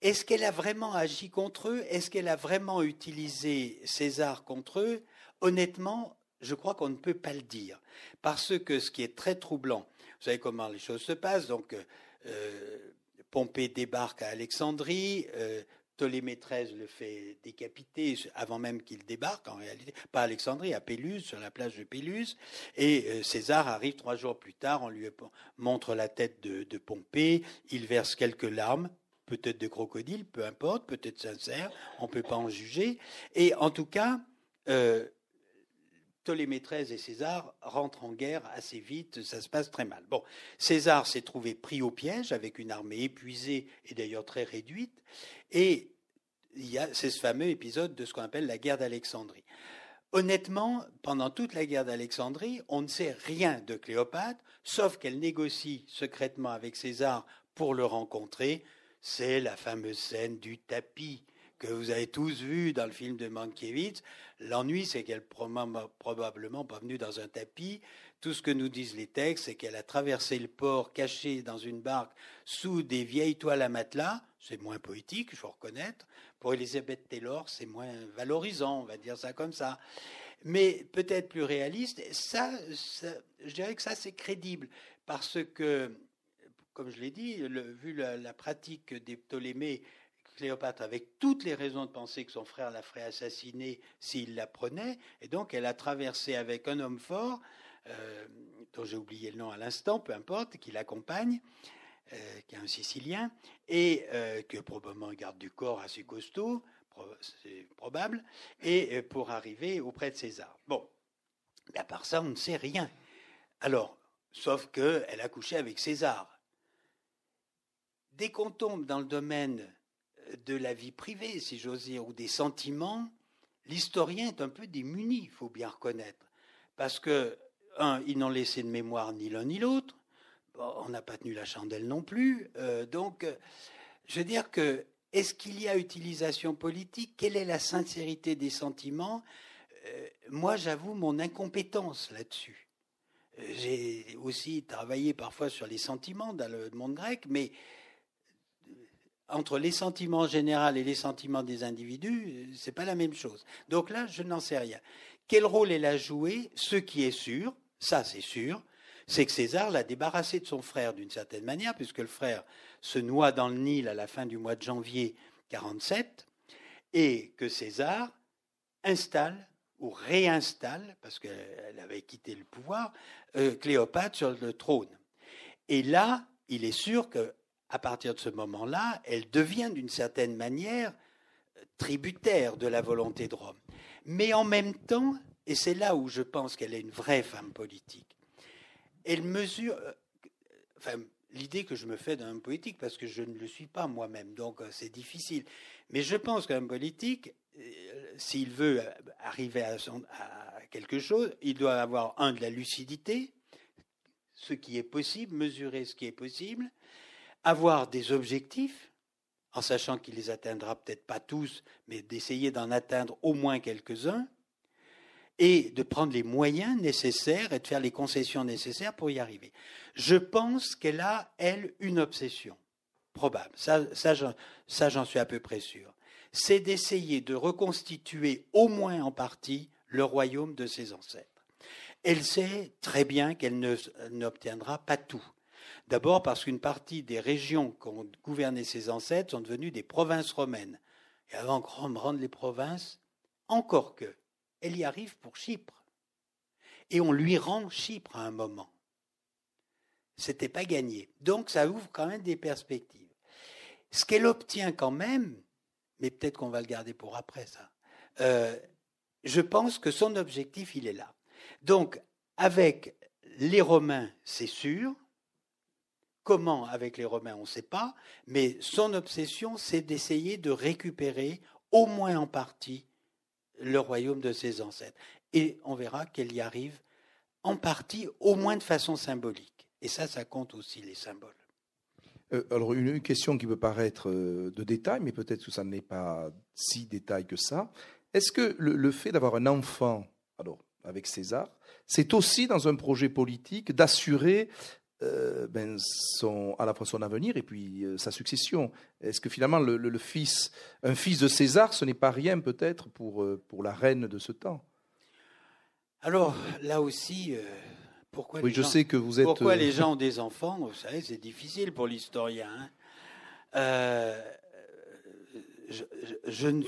Est-ce qu'elle a vraiment agi contre eux Est-ce qu'elle a vraiment utilisé César contre eux Honnêtement, je crois qu'on ne peut pas le dire. Parce que ce qui est très troublant, vous savez comment les choses se passent, donc euh, euh, Pompée débarque à Alexandrie, euh, Ptolémée XIII le fait décapiter avant même qu'il débarque, en réalité, pas à Alexandrie, à Péluse, sur la place de Péluse. Et César arrive trois jours plus tard, on lui montre la tête de, Pompée, il verse quelques larmes, peut-être de crocodile, peu importe, peut-être sincère, on ne peut pas en juger. Et en tout cas, Ptolémée XIII et César rentrent en guerre assez vite, ça se passe très mal. Bon, César s'est trouvé pris au piège avec une armée épuisée et d'ailleurs très réduite, et il y a ce fameux épisode de ce qu'on appelle la guerre d'Alexandrie. Honnêtement, pendant toute la guerre d'Alexandrie, on ne sait rien de Cléopâtre, sauf qu'elle négocie secrètement avec César pour le rencontrer. C'est la fameuse scène du tapis que vous avez tous vu dans le film de Mankiewicz, l'ennui, c'est qu'elle n'est probablement pas venue dans un tapis. Tout ce que nous disent les textes, c'est qu'elle a traversé le port caché dans une barque sous des vieilles toiles à matelas. C'est moins poétique, je faut reconnaître. Pour Elizabeth Taylor, c'est moins valorisant, on va dire ça comme ça. Mais peut-être plus réaliste, ça, je dirais que ça, c'est crédible. Parce que, comme je l'ai dit, vu la pratique des Ptolémées, Cléopâtre avec toutes les raisons de penser que son frère la ferait assassiner s'il la prenait. et donc elle a traversé avec un homme fort, euh, dont j'ai oublié le nom à l'instant, peu importe, qui l'accompagne, euh, qui est un Sicilien, et euh, que probablement garde du corps assez costaud, c'est probable, et pour arriver auprès de César. Bon, à part ça, on ne sait rien. Alors, sauf qu'elle a couché avec César. Dès qu'on tombe dans le domaine de la vie privée, si j'ose dire, ou des sentiments, l'historien est un peu démuni, il faut bien reconnaître. Parce que, un, ils n'ont laissé de mémoire ni l'un ni l'autre, on n'a pas tenu la chandelle non plus, euh, donc je veux dire que, est-ce qu'il y a utilisation politique Quelle est la sincérité des sentiments euh, Moi, j'avoue mon incompétence là-dessus. Euh, j'ai aussi travaillé parfois sur les sentiments dans le monde grec, mais entre les sentiments généraux et les sentiments des individus, euh, c'est pas la même chose. Donc là, je n'en sais rien. Quel rôle elle a joué Ce qui est sûr, ça c'est sûr, c'est que César l'a débarrassé de son frère d'une certaine manière, puisque le frère se noie dans le Nil à la fin du mois de janvier 47, et que César installe ou réinstalle, parce qu'elle avait quitté le pouvoir, euh, Cléopâtre sur le trône. Et là, il est sûr que à partir de ce moment-là, elle devient d'une certaine manière euh, tributaire de la volonté de Rome. Mais en même temps, et c'est là où je pense qu'elle est une vraie femme politique, elle mesure, euh, enfin, l'idée que je me fais d'un homme politique, parce que je ne le suis pas moi-même, donc euh, c'est difficile. Mais je pense qu'un politique, s'il veut arriver à, son, à, quelque chose, il doit avoir, un, de la lucidité, ce qui est possible, mesurer ce qui est possible, avoir des objectifs, en sachant qu'il les atteindra peut-être pas tous, mais d'essayer d'en atteindre au moins quelques-uns, et de prendre les moyens nécessaires et de faire les concessions nécessaires pour y arriver. Je pense qu'elle a, elle, une obsession, probable, ça, j'en suis à peu près sûr, c'est d'essayer de reconstituer au moins en partie le royaume de ses ancêtres. Elle sait très bien qu'elle n'obtiendra pas tout, D'abord parce qu'une partie des régions qu'ont gouverné ses ancêtres sont devenues des provinces romaines. Et avant Rome rende les provinces, encore que, elle y arrive pour Chypre. Et on lui rend Chypre à un moment. C'était pas gagné. Donc ça ouvre quand même des perspectives. Ce qu'elle obtient quand même, mais peut-être qu'on va le garder pour après ça, euh, je pense que son objectif, il est là. Donc, avec les Romains, c'est sûr, Comment avec les Romains, on ne sait pas, mais son obsession, c'est d'essayer de récupérer, au moins en partie, le royaume de ses ancêtres. Et on verra qu'elle y arrive en partie, au moins de façon symbolique. Et ça, ça compte aussi, les symboles. Euh, alors, une, question qui peut paraître euh, de détail, mais peut-être que ça n'est pas si détail que ça. Est-ce que le, le fait d'avoir un enfant, alors avec César, c'est aussi dans un projet politique d'assurer euh, ben son, à la fois son avenir et puis euh, sa succession. Est-ce que finalement le, fils, un fils de César, ce n'est pas rien peut-être pour, euh, pour la reine de ce temps Alors là aussi, pourquoi, les, gens, [laughs] ont des enfants Vous savez, c'est difficile pour l'historien. Hein. je, je, je, ne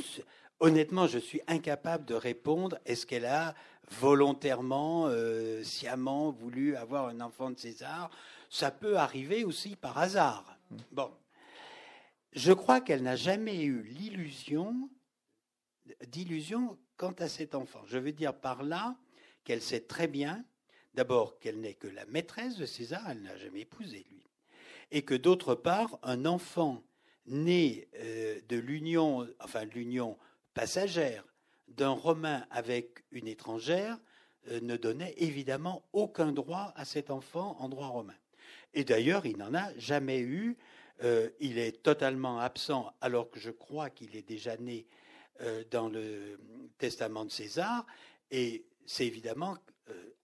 Honnêtement, je suis incapable de répondre. Est-ce qu'elle a volontairement, euh, sciemment voulu avoir un enfant de César Ça peut arriver aussi par hasard. Mm. Bon. Je crois qu'elle n'a jamais eu l'illusion d'illusion quant à cet enfant. Je veux dire par là qu'elle sait très bien, d'abord, qu'elle n'est que la maîtresse de César, elle n'a jamais épousé lui, et que d'autre part, un enfant né euh, de l'union, enfin l'union passagère d'un Romain avec une étrangère euh, ne donnait évidemment aucun droit à cet enfant en droit romain. Et d'ailleurs, il n'en a jamais eu. Euh, il est totalement absent, alors que je crois qu'il est déjà né euh, dans le testament de César. Et c'est évidemment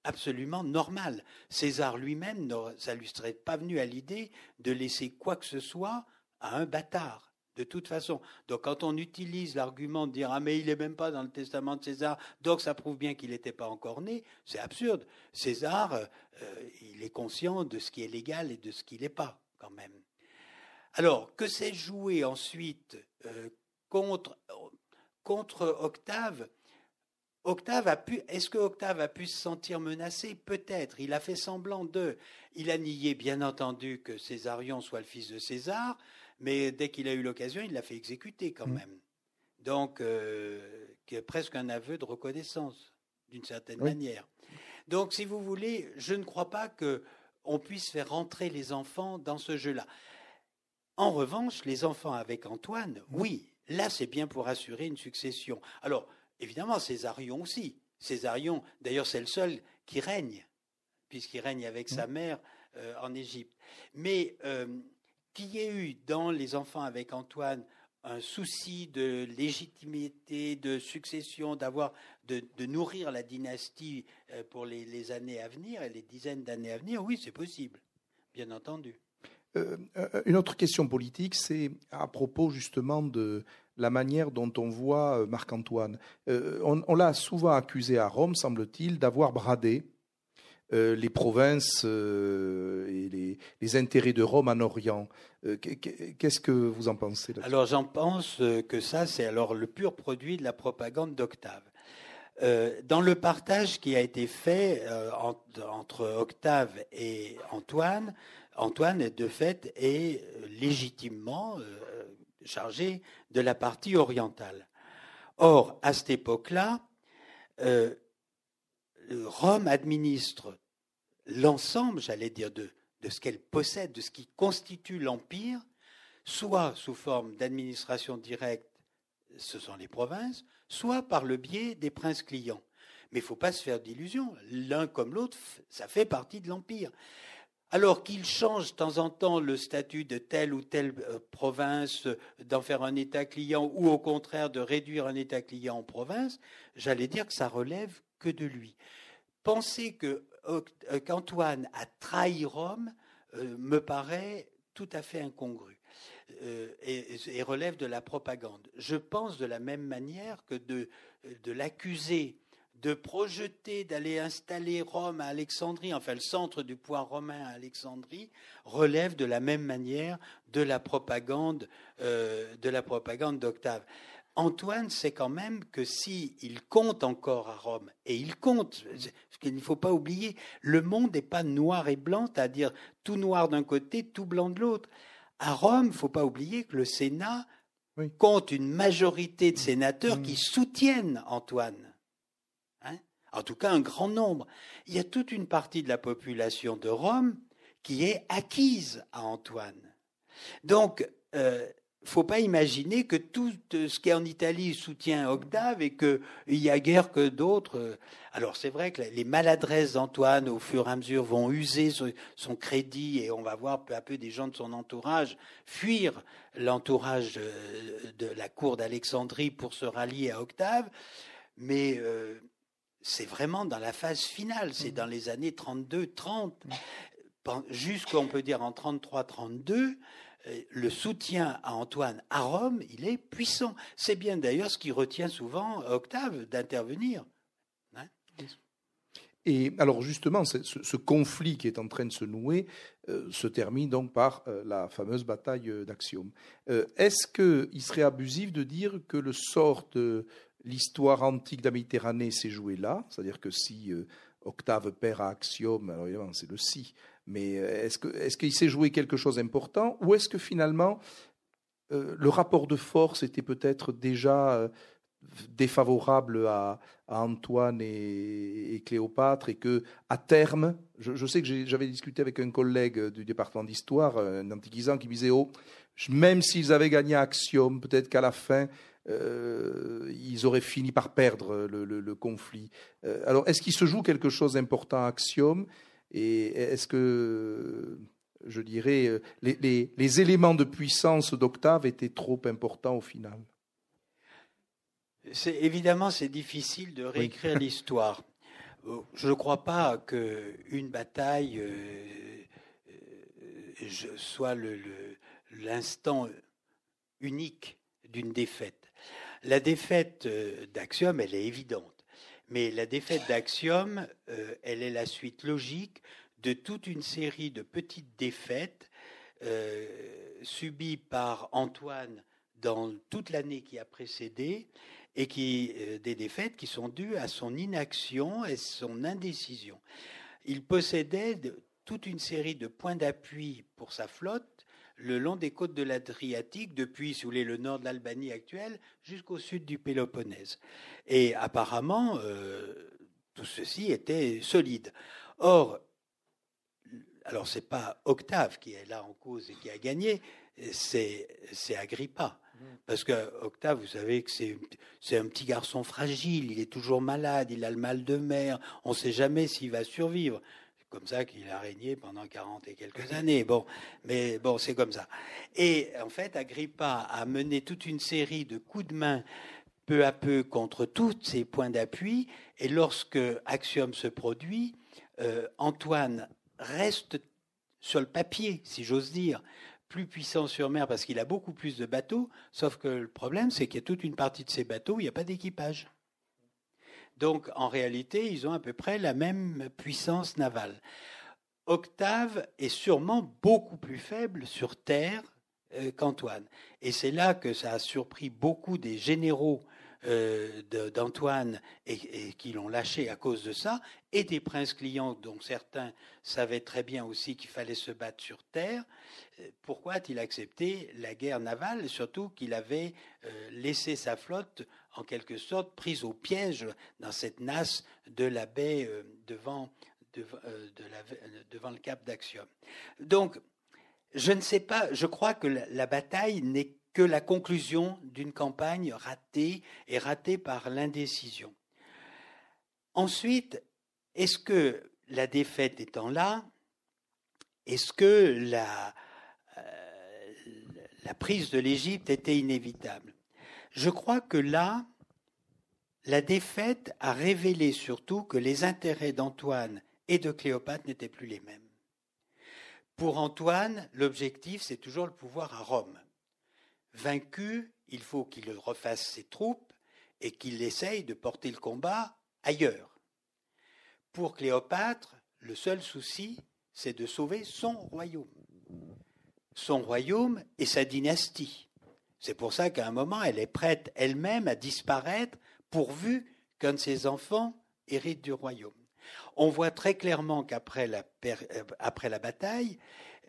absolument normal. César lui-même, ça ne lui serait pas venu à l'idée de laisser quoi que ce soit à un bâtard. De toute façon. Donc quand on utilise l'argument de dire Ah mais il n'est même pas dans le testament de César, donc ça prouve bien qu'il n'était pas encore né, c'est absurde. César, euh, euh, il est conscient de ce qui est légal et de ce qui n'est pas, quand même. Alors, que s'est joué ensuite euh, contre, contre Octave Octave a pu, est-ce que Octave a pu se sentir menacé Peut-être. Il a fait semblant de. Il a nié, bien entendu, que Césarion soit le fils de César. Mais dès qu'il a eu l'occasion, il l'a fait exécuter quand mm. même. Donc, euh, presque un aveu de reconnaissance, d'une certaine manière. Donc, si vous voulez, je ne crois pas que on puisse faire rentrer les enfants dans ce jeu-là. En revanche, les enfants avec Antoine, mm. oui, là, c'est bien pour assurer une succession. Alors, évidemment, Césarion aussi. Césarion, d'ailleurs, c'est le seul qui règne, puisqu'il règne avec mm. sa mère euh, en Égypte. Mais euh, qu'il y ait eu dans Les Enfants avec Antoine un souci de légitimité, de succession, d'avoir, de, nourrir la dynastie euh, pour les, années à venir et les dizaines d'années à venir, oui, c'est possible, bien entendu. Euh, euh, une autre question politique, c'est à propos justement de la manière dont on voit Marc-Antoine. on l'a souvent accusé à Rome, semble-t-il, d'avoir bradé euh, les provinces euh, et les, intérêts de Rome en Orient. Euh, qu'est-ce que vous en pensez Alors j'en pense que ça, c'est alors le pur produit de la propagande d'Octave. dans le partage qui a été fait entre Octave et Antoine, Antoine, de fait, est légitimement chargé de la partie orientale. Or, à cette époque-là, Rome administre l'ensemble, j'allais dire, de, ce qu'elle possède, de ce qui constitue l'Empire, soit sous forme d'administration directe, ce sont les provinces, soit par le biais des princes clients. Mais il ne faut pas se faire d'illusions, l'un comme l'autre, ça fait partie de l'Empire. Alors qu'il change de temps en temps le statut de telle ou telle euh, province, euh, d'en faire un État client ou au contraire de réduire un État client en province, j'allais dire que ça relève que de lui penser euh, euh, qu'Antoine a trahi Rome euh, me paraît tout à fait incongru et, relève de la propagande. Je pense de la même manière que de, l'accuser de projeter, d'aller installer Rome à Alexandrie, enfin le centre du pouvoir romain à Alexandrie, relève de la même manière de la propagande, de la propagande d'Octave. Antoine sait quand même que si il compte encore à Rome, et il compte, ce qu'il ne faut pas oublier, le monde n'est pas noir et blanc, c'est-à-dire tout noir d'un côté, tout blanc de l'autre. À Rome, il faut pas oublier que le Sénat compte une majorité de mmh. sénateurs qui mmh. soutiennent Antoine. Hein. en tout cas, un grand nombre. Il y a toute une partie de la population de Rome qui est acquise à Antoine. Donc, euh, faut pas imaginer que tout euh, ce qui est en Italie soutient Octave et qu'il y a guère que d'autres. Euh. Alors c'est vrai que les maladresses d'Antoine au fur et à mesure vont user son crédit et on va voir peu à peu des gens de son entourage fuir l'entourage euh, de la cour d'Alexandrie pour se rallier à Octave. Mais c'est vraiment dans la phase finale, c'est mmh. dans les années 32-30, mmh. jusqu'on peut dire en 33-32 euh, le soutien à Antoine à Rome, il est puissant. C'est bien d'ailleurs ce qui retient souvent Octave d'intervenir. Hein. et alors justement, ce, conflit qui est en train de se nouer euh, se termine donc par euh, la fameuse bataille d'Axiome. Est-ce qu'il serait abusif de dire que le sort de l'histoire antique de la Méditerranée s'est joué là C'est-à-dire que si Octave perd à Axiome, alors évidemment c'est le si, mais euh, est-ce est-ce qu'il s'est joué quelque chose d'important ou est-ce que finalement euh, le rapport de force était peut-être déjà euh, défavorable à, Antoine et, Cléopâtre et que à terme, je, sais que j'avais discuté avec un collègue du département d'histoire, un antiquisant, qui me disait oh, même s'ils avaient gagné Axiom, peut-être qu'à la fin ils auraient fini par perdre le, conflit. alors est-ce qu'il se joue quelque chose d'important à Axiom et est-ce que, je dirais, euh, les, éléments de puissance d'octave étaient trop importants au final Évidemment, c'est difficile de réécrire [laughs] l'histoire. Euh, je ne crois pas qu'une bataille euh, soit l'instant unique d'une défaite. La défaite d'Axiom, elle est évidente. Mais la défaite d'Axiom, euh, elle est la suite logique de toute une série de petites défaites euh, subies par Antoine dans toute l'année qui a précédé et qui euh, des défaites qui sont dues à son inaction et son indécision. Il possédait toute une série de points d'appui pour sa flotte le long des côtes de l'Adriatique, depuis, sous le nord de l'Albanie actuelle, jusqu'au sud du Péloponnèse. Et apparemment, euh, tout ceci était solide. Or, alors ce n'est pas Octave qui est là en cause et qui a gagné, c'est Agrippa. Mmh. Parce que Octave, vous savez que c'est un petit garçon fragile, il est toujours malade, il a le mal de mer, on ne sait jamais s'il va survivre comme ça qu'il a régné pendant 40 et quelques années. Bon, mais bon, c'est comme ça. Et en fait, Agrippa a mené toute une série de coups de main peu à peu contre tous ces points d'appui. Et lorsque Axiom se produit, euh, Antoine reste sur le papier, si j'ose dire, plus puissant sur mer parce qu'il a beaucoup plus de bateaux. Sauf que le problème, c'est qu'il y a toute une partie de ces bateaux, où il n'y a pas d'équipage. Donc en réalité, ils ont à peu près la même puissance navale. Octave est sûrement beaucoup plus faible sur terre euh, qu'Antoine. Et c'est là que ça a surpris beaucoup des généraux euh, d'Antoine et, qui l'ont lâché à cause de ça, et des princes clients dont certains savaient très bien aussi qu'il fallait se battre sur terre, euh, pourquoi a-t-il accepté la guerre navale, surtout qu'il avait laissé sa flotte en quelque sorte prise au piège dans cette nasse de la baie euh, devant, euh, euh, devant le cap d'Axiom. Donc, je ne sais pas, je crois que la, bataille n'est que la conclusion d'une campagne ratée et ratée par l'indécision. Ensuite, est-ce que la défaite étant là, est-ce que la, la prise de l'Égypte était inévitable je crois que là, la défaite a révélé surtout que les intérêts d'Antoine et de Cléopâtre n'étaient plus les mêmes. Pour Antoine, l'objectif, c'est toujours le pouvoir à Rome. Vaincu, il faut qu'il refasse ses troupes et qu'il essaye de porter le combat ailleurs. Pour Cléopâtre, le seul souci, c'est de sauver son royaume. Son royaume et sa dynastie. C'est pour ça qu'à un moment, elle est prête elle-même à disparaître pourvu qu'un de ses enfants hérite du royaume. On voit très clairement qu'après la, euh, après la bataille,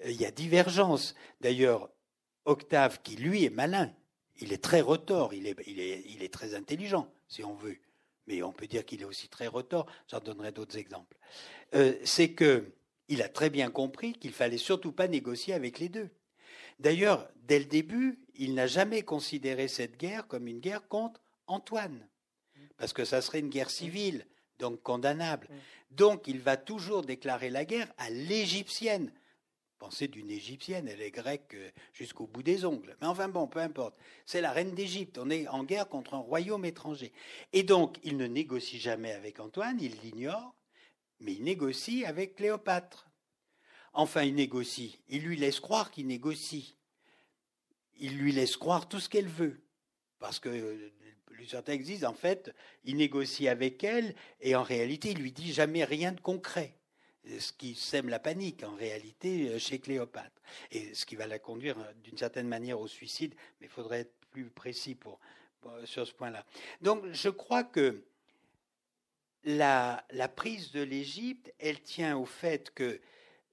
euh, il y a divergence. D'ailleurs, Octave, qui lui est malin, il est très retors, il est, il est, très intelligent, si on veut, mais on peut dire qu'il est aussi très retors, j'en donnerai d'autres exemples, euh, c'est que il a très bien compris qu'il fallait surtout pas négocier avec les deux. D'ailleurs, dès le début, il n'a jamais considéré cette guerre comme une guerre contre Antoine, parce que ça serait une guerre civile, donc condamnable. Donc il va toujours déclarer la guerre à l'Égyptienne. Pensez d'une Égyptienne, elle est grecque euh, jusqu'au bout des ongles. Mais enfin bon, peu importe. C'est la reine d'Égypte. On est en guerre contre un royaume étranger. Et donc, il ne négocie jamais avec Antoine, il l'ignore, mais il négocie avec Cléopâtre. Enfin, il négocie. Il lui laisse croire qu'il négocie il lui laisse croire tout ce qu'elle veut. Parce que euh, Lucien existe, en fait, il négocie avec elle et en réalité, il lui dit jamais rien de concret. Ce qui sème la panique, en réalité, euh, chez Cléopâtre. Et ce qui va la conduire, euh, d'une certaine manière, au suicide, mais il faudrait être plus précis sur ce point-là. Donc, je crois que la prise de l'Égypte, elle tient au fait que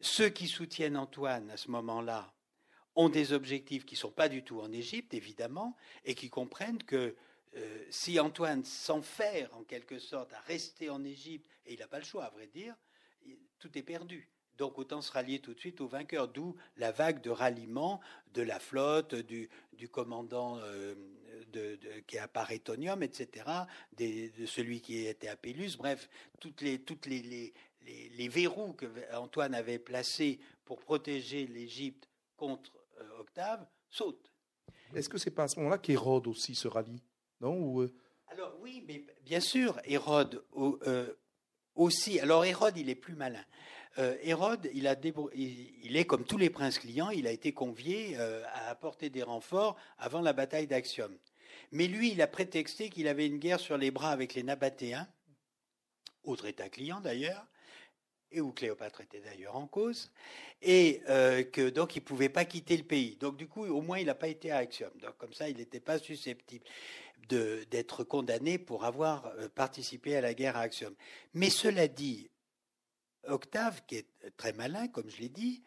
ceux qui soutiennent Antoine à ce moment-là, ont des objectifs qui ne sont pas du tout en Égypte, évidemment, et qui comprennent que euh, si Antoine s'enferme en quelque sorte à rester en Égypte, et il n'a pas le choix, à vrai dire, tout est perdu. Donc autant se rallier tout de suite aux vainqueurs, d'où la vague de ralliement de la flotte, du, du commandant euh, de, qui est à Parétonium, etc., de celui qui était à Pélus, bref, toutes les, toutes les, les, les verrous que Antoine avait placés pour protéger l'Égypte contre euh, octave saute. Est-ce que c'est pas à ce moment-là qu'Hérode aussi se rallie Non Ou, euh? Alors oui, mais bien sûr, Hérode euh, aussi. Alors Hérode, il est plus malin. Hérode, il, est comme tous les princes clients, il a été convié à apporter des renforts avant la bataille d'Axiom. Mais lui, il a prétexté qu'il avait une guerre sur les bras avec les Nabatéens, autre État client d'ailleurs, et où Cléopâtre était d'ailleurs en cause, et euh, que donc il pouvait pas quitter le pays. Donc du coup, au moins, il n'a pas été à Axiom. Donc comme ça, il n'était pas susceptible d'être condamné pour avoir euh, participé à la guerre à Axiom. Mais cela dit, Octave, qui est très malin, comme je l'ai dit,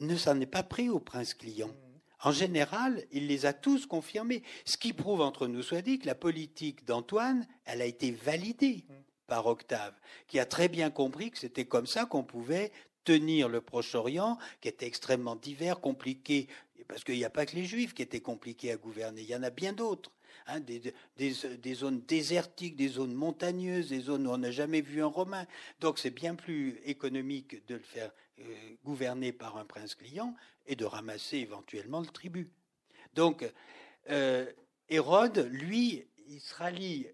ne s'en est pas pris au prince client. Mmh. En général, il les a tous confirmés. Ce qui prouve, entre nous soit dit, que la politique d'Antoine, elle a été validée. Mmh par Octave, qui a très bien compris que c'était comme ça qu'on pouvait tenir le Proche-Orient, qui était extrêmement divers, compliqué, parce qu'il n'y a pas que les Juifs qui étaient compliqués à gouverner, il y en a bien d'autres. Hein, des, zones désertiques, des zones montagneuses, des zones où on n'a jamais vu un Romain. Donc c'est bien plus économique de le faire euh, gouverner par un prince client et de ramasser éventuellement le tribut. Donc euh, Hérode, lui, il se rallie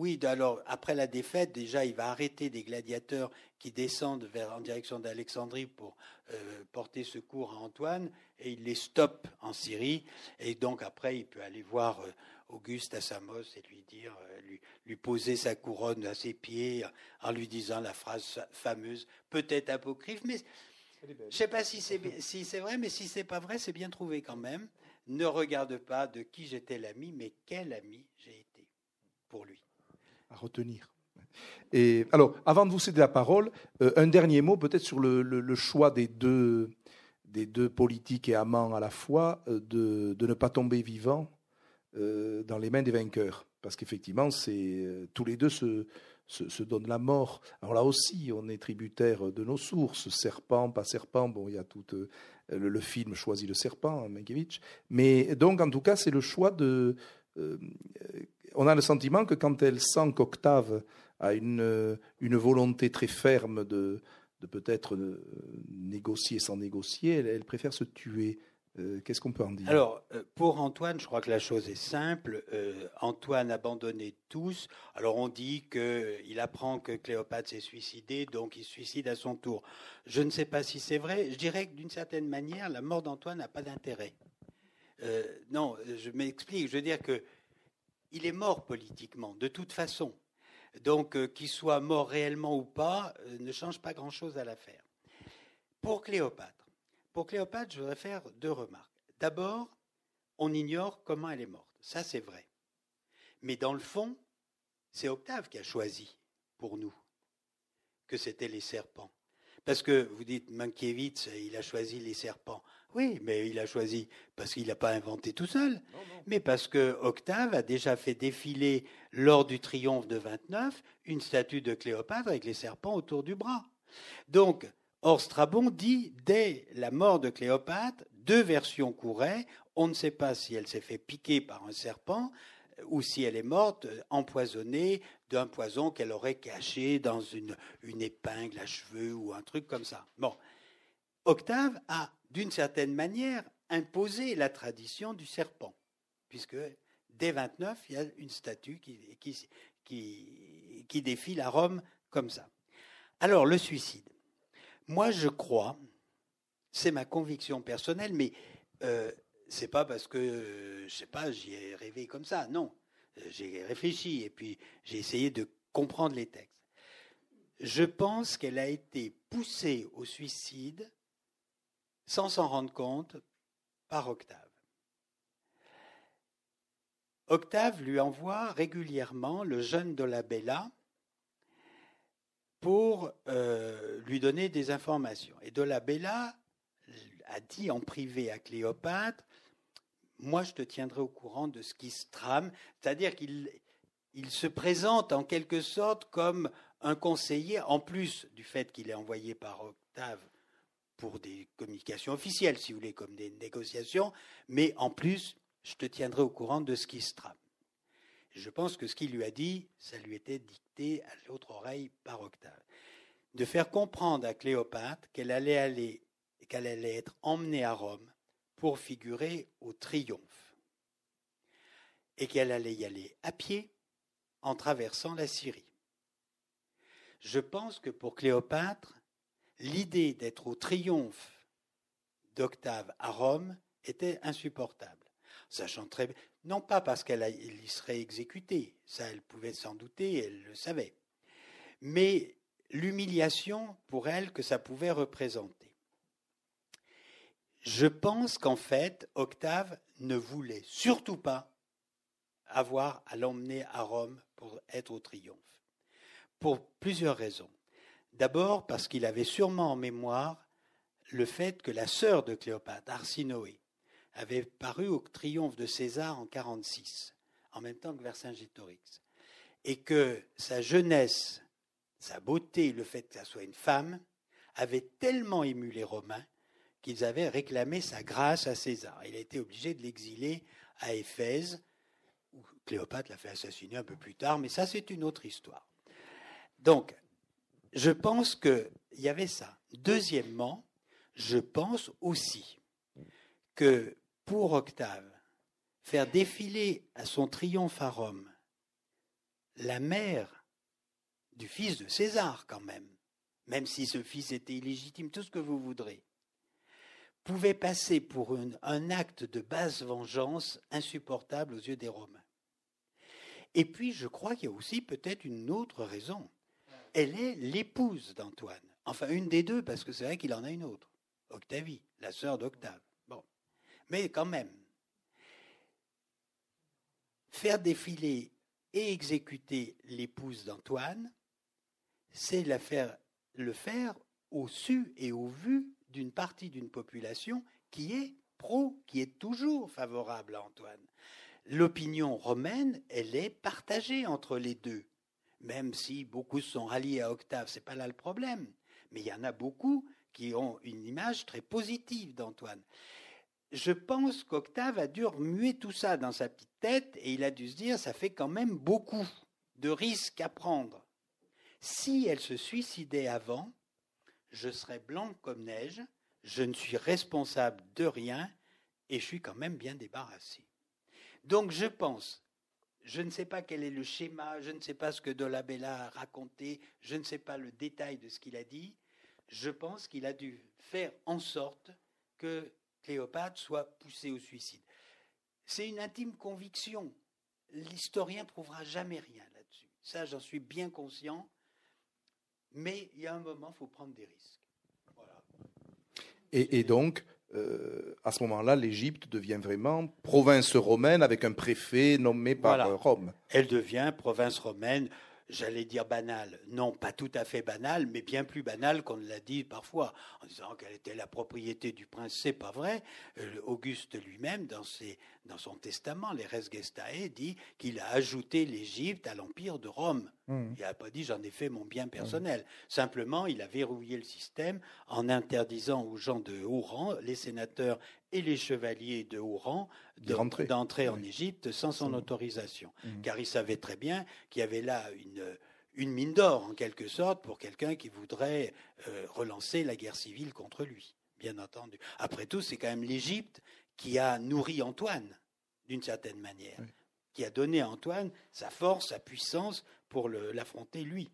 oui, alors après la défaite, déjà, il va arrêter des gladiateurs qui descendent en direction d'Alexandrie pour euh, porter secours à Antoine, et il les stoppe en Syrie. Et donc après, il peut aller voir euh, Auguste à Samos et lui dire, euh, lui, lui, poser sa couronne à ses pieds en lui disant la phrase fameuse, peut-être apocryphe, mais je ne sais pas si c'est si c'est vrai, mais si c'est pas vrai, c'est bien trouvé quand même. Ne regarde pas de qui j'étais l'ami, mais quel ami j'ai été pour lui à retenir. Et alors, avant de vous céder la parole, euh, un dernier mot peut-être sur le, choix des deux, des deux politiques et amants à la fois euh, de, de, ne pas tomber vivant euh, dans les mains des vainqueurs. Parce qu'effectivement, c'est tous les deux se, se, donnent la mort. Alors là aussi, on est tributaire de nos sources, serpent, pas serpent. Bon, il y a tout le, film choisit le serpent, hein, Mankiewicz. Mais donc, en tout cas, c'est le choix de, euh, euh, on a le sentiment que quand elle sent qu'Octave a une, euh, volonté très ferme de, de peut-être négocier sans négocier, elle, préfère se tuer. Qu'est-ce qu'on peut en dire Alors, pour Antoine, je crois que la chose est simple. Antoine abandonné tous. Alors, on dit qu'il apprend que Cléopâtre s'est suicidée, donc il se suicide à son tour. Je ne sais pas si c'est vrai. Je dirais que d'une certaine manière, la mort d'Antoine n'a pas d'intérêt. Euh, non, je m'explique. Je veux dire que il est mort politiquement, de toute façon. Donc, euh, qu'il soit mort réellement ou pas, euh, ne change pas grand-chose à l'affaire. Pour Cléopâtre, pour Cléopâtre, je voudrais faire deux remarques. D'abord, on ignore comment elle est morte. Ça, c'est vrai. Mais dans le fond, c'est Octave qui a choisi pour nous que c'était les serpents. Parce que vous dites Mankiewicz, il a choisi les serpents. Oui, mais il a choisi parce qu'il n'a pas inventé tout seul, mais parce que Octave a déjà fait défiler lors du triomphe de 29 une statue de Cléopâtre avec les serpents autour du bras. Donc, or Strabon dit dès la mort de Cléopâtre, deux versions couraient. On ne sait pas si elle s'est fait piquer par un serpent euh, ou si elle est morte euh, empoisonnée d'un poison qu'elle aurait caché dans une, une épingle à cheveux ou un truc comme ça. Bon. Octave a, d'une certaine manière, imposé la tradition du serpent, puisque dès 29, il y a une statue qui, qui, qui, défile à Rome comme ça. Alors, le suicide. Moi, je crois, c'est ma conviction personnelle, mais euh, c'est pas parce que, je sais pas, j'y ai rêvé comme ça, non. J'ai réfléchi et puis j'ai essayé de comprendre les textes. Je pense qu'elle a été poussée au suicide sans s'en rendre compte, par Octave. Octave lui envoie régulièrement le jeune Dolabella pour euh, lui donner des informations. Et Dolabella a dit en privé à Cléopâtre Moi, je te tiendrai au courant de ce qui se trame. C'est-à-dire qu'il se présente en quelque sorte comme un conseiller, en plus du fait qu'il est envoyé par Octave pour des communications officielles, si vous voulez, comme des négociations, mais en plus, je te tiendrai au courant de ce qui se trame. Je pense que ce qu'il lui a dit, ça lui était dicté à l'autre oreille par Octave. De faire comprendre à Cléopâtre qu'elle allait aller, qu'elle allait être emmenée à Rome pour figurer au triomphe et qu'elle allait y aller à pied en traversant la Syrie. Je pense que pour Cléopâtre, l'idée d'être au triomphe d'Octave à Rome était insupportable. Sachant très non pas parce qu'elle y serait exécutée, ça elle pouvait s'en douter, elle le savait, mais l'humiliation pour elle que ça pouvait représenter. Je pense qu'en fait, Octave ne voulait surtout pas avoir à l'emmener à Rome pour être au triomphe, pour plusieurs raisons. D'abord parce qu'il avait sûrement en mémoire le fait que la sœur de Cléopâtre, Arsinoé, avait paru au triomphe de César en 46, en même temps que Vercingétorix, et que sa jeunesse, sa beauté, le fait qu'elle soit une femme, avait tellement ému les Romains qu'ils avaient réclamé sa grâce à César. Il a été obligé de l'exiler à Éphèse, où Cléopâtre l'a fait assassiner un peu plus tard, mais ça c'est une autre histoire. Donc, je pense qu'il y avait ça. Deuxièmement, je pense aussi que pour Octave, faire défiler à son triomphe à Rome la mère du fils de César quand même, même si ce fils était illégitime, tout ce que vous voudrez, pouvait passer pour un acte de basse vengeance insupportable aux yeux des Romains. Et puis je crois qu'il y a aussi peut-être une autre raison elle est l'épouse d'Antoine. Enfin, une des deux, parce que c'est vrai qu'il en a une autre, Octavie, la sœur d'Octave. Bon. Mais quand même, faire défiler et exécuter l'épouse d'Antoine, c'est le faire au su et au vu d'une partie d'une population qui est pro, qui est toujours favorable à Antoine. L'opinion romaine, elle est partagée entre les deux même si beaucoup sont ralliés à Octave, c'est pas là le problème. Mais il y en a beaucoup qui ont une image très positive d'Antoine. Je pense qu'Octave a dû remuer tout ça dans sa petite tête et il a dû se dire ça fait quand même beaucoup de risques à prendre. Si elle se suicidait avant, je serais blanc comme neige, je ne suis responsable de rien et je suis quand même bien débarrassé. Donc je pense je ne sais pas quel est le schéma, je ne sais pas ce que Dolabella a raconté, je ne sais pas le détail de ce qu'il a dit. Je pense qu'il a dû faire en sorte que Cléopâtre soit poussé au suicide. C'est une intime conviction. L'historien prouvera jamais rien là-dessus. Ça, j'en suis bien conscient. Mais il y a un moment, il faut prendre des risques. Et, et donc, euh, à ce moment-là, l'Égypte devient vraiment province romaine avec un préfet nommé par Rome. Elle devient province romaine j'allais dire banal. Non, pas tout à fait banal, mais bien plus banal qu'on ne l'a dit parfois, en disant qu'elle était la propriété du prince. C'est pas vrai. Euh, Auguste lui-même, dans, dans son testament, les Res Gestae, dit qu'il a ajouté l'Égypte à l'empire de Rome. Hmm. Il n'a pas dit j'en ai fait mon bien hmm. personnel. Simplement, il a verrouillé le système en interdisant aux gens de haut rang, les sénateurs et les chevaliers de haut rang d'entrer en Égypte sans son autorisation. Mmh. Car il savait très bien qu'il y avait là une, une mine d'or, en quelque sorte, pour quelqu'un qui voudrait euh, relancer la guerre civile contre lui, bien entendu. Après tout, c'est quand même l'Égypte qui a nourri Antoine, d'une certaine manière, qui a donné à Antoine sa force, sa puissance pour l'affronter lui.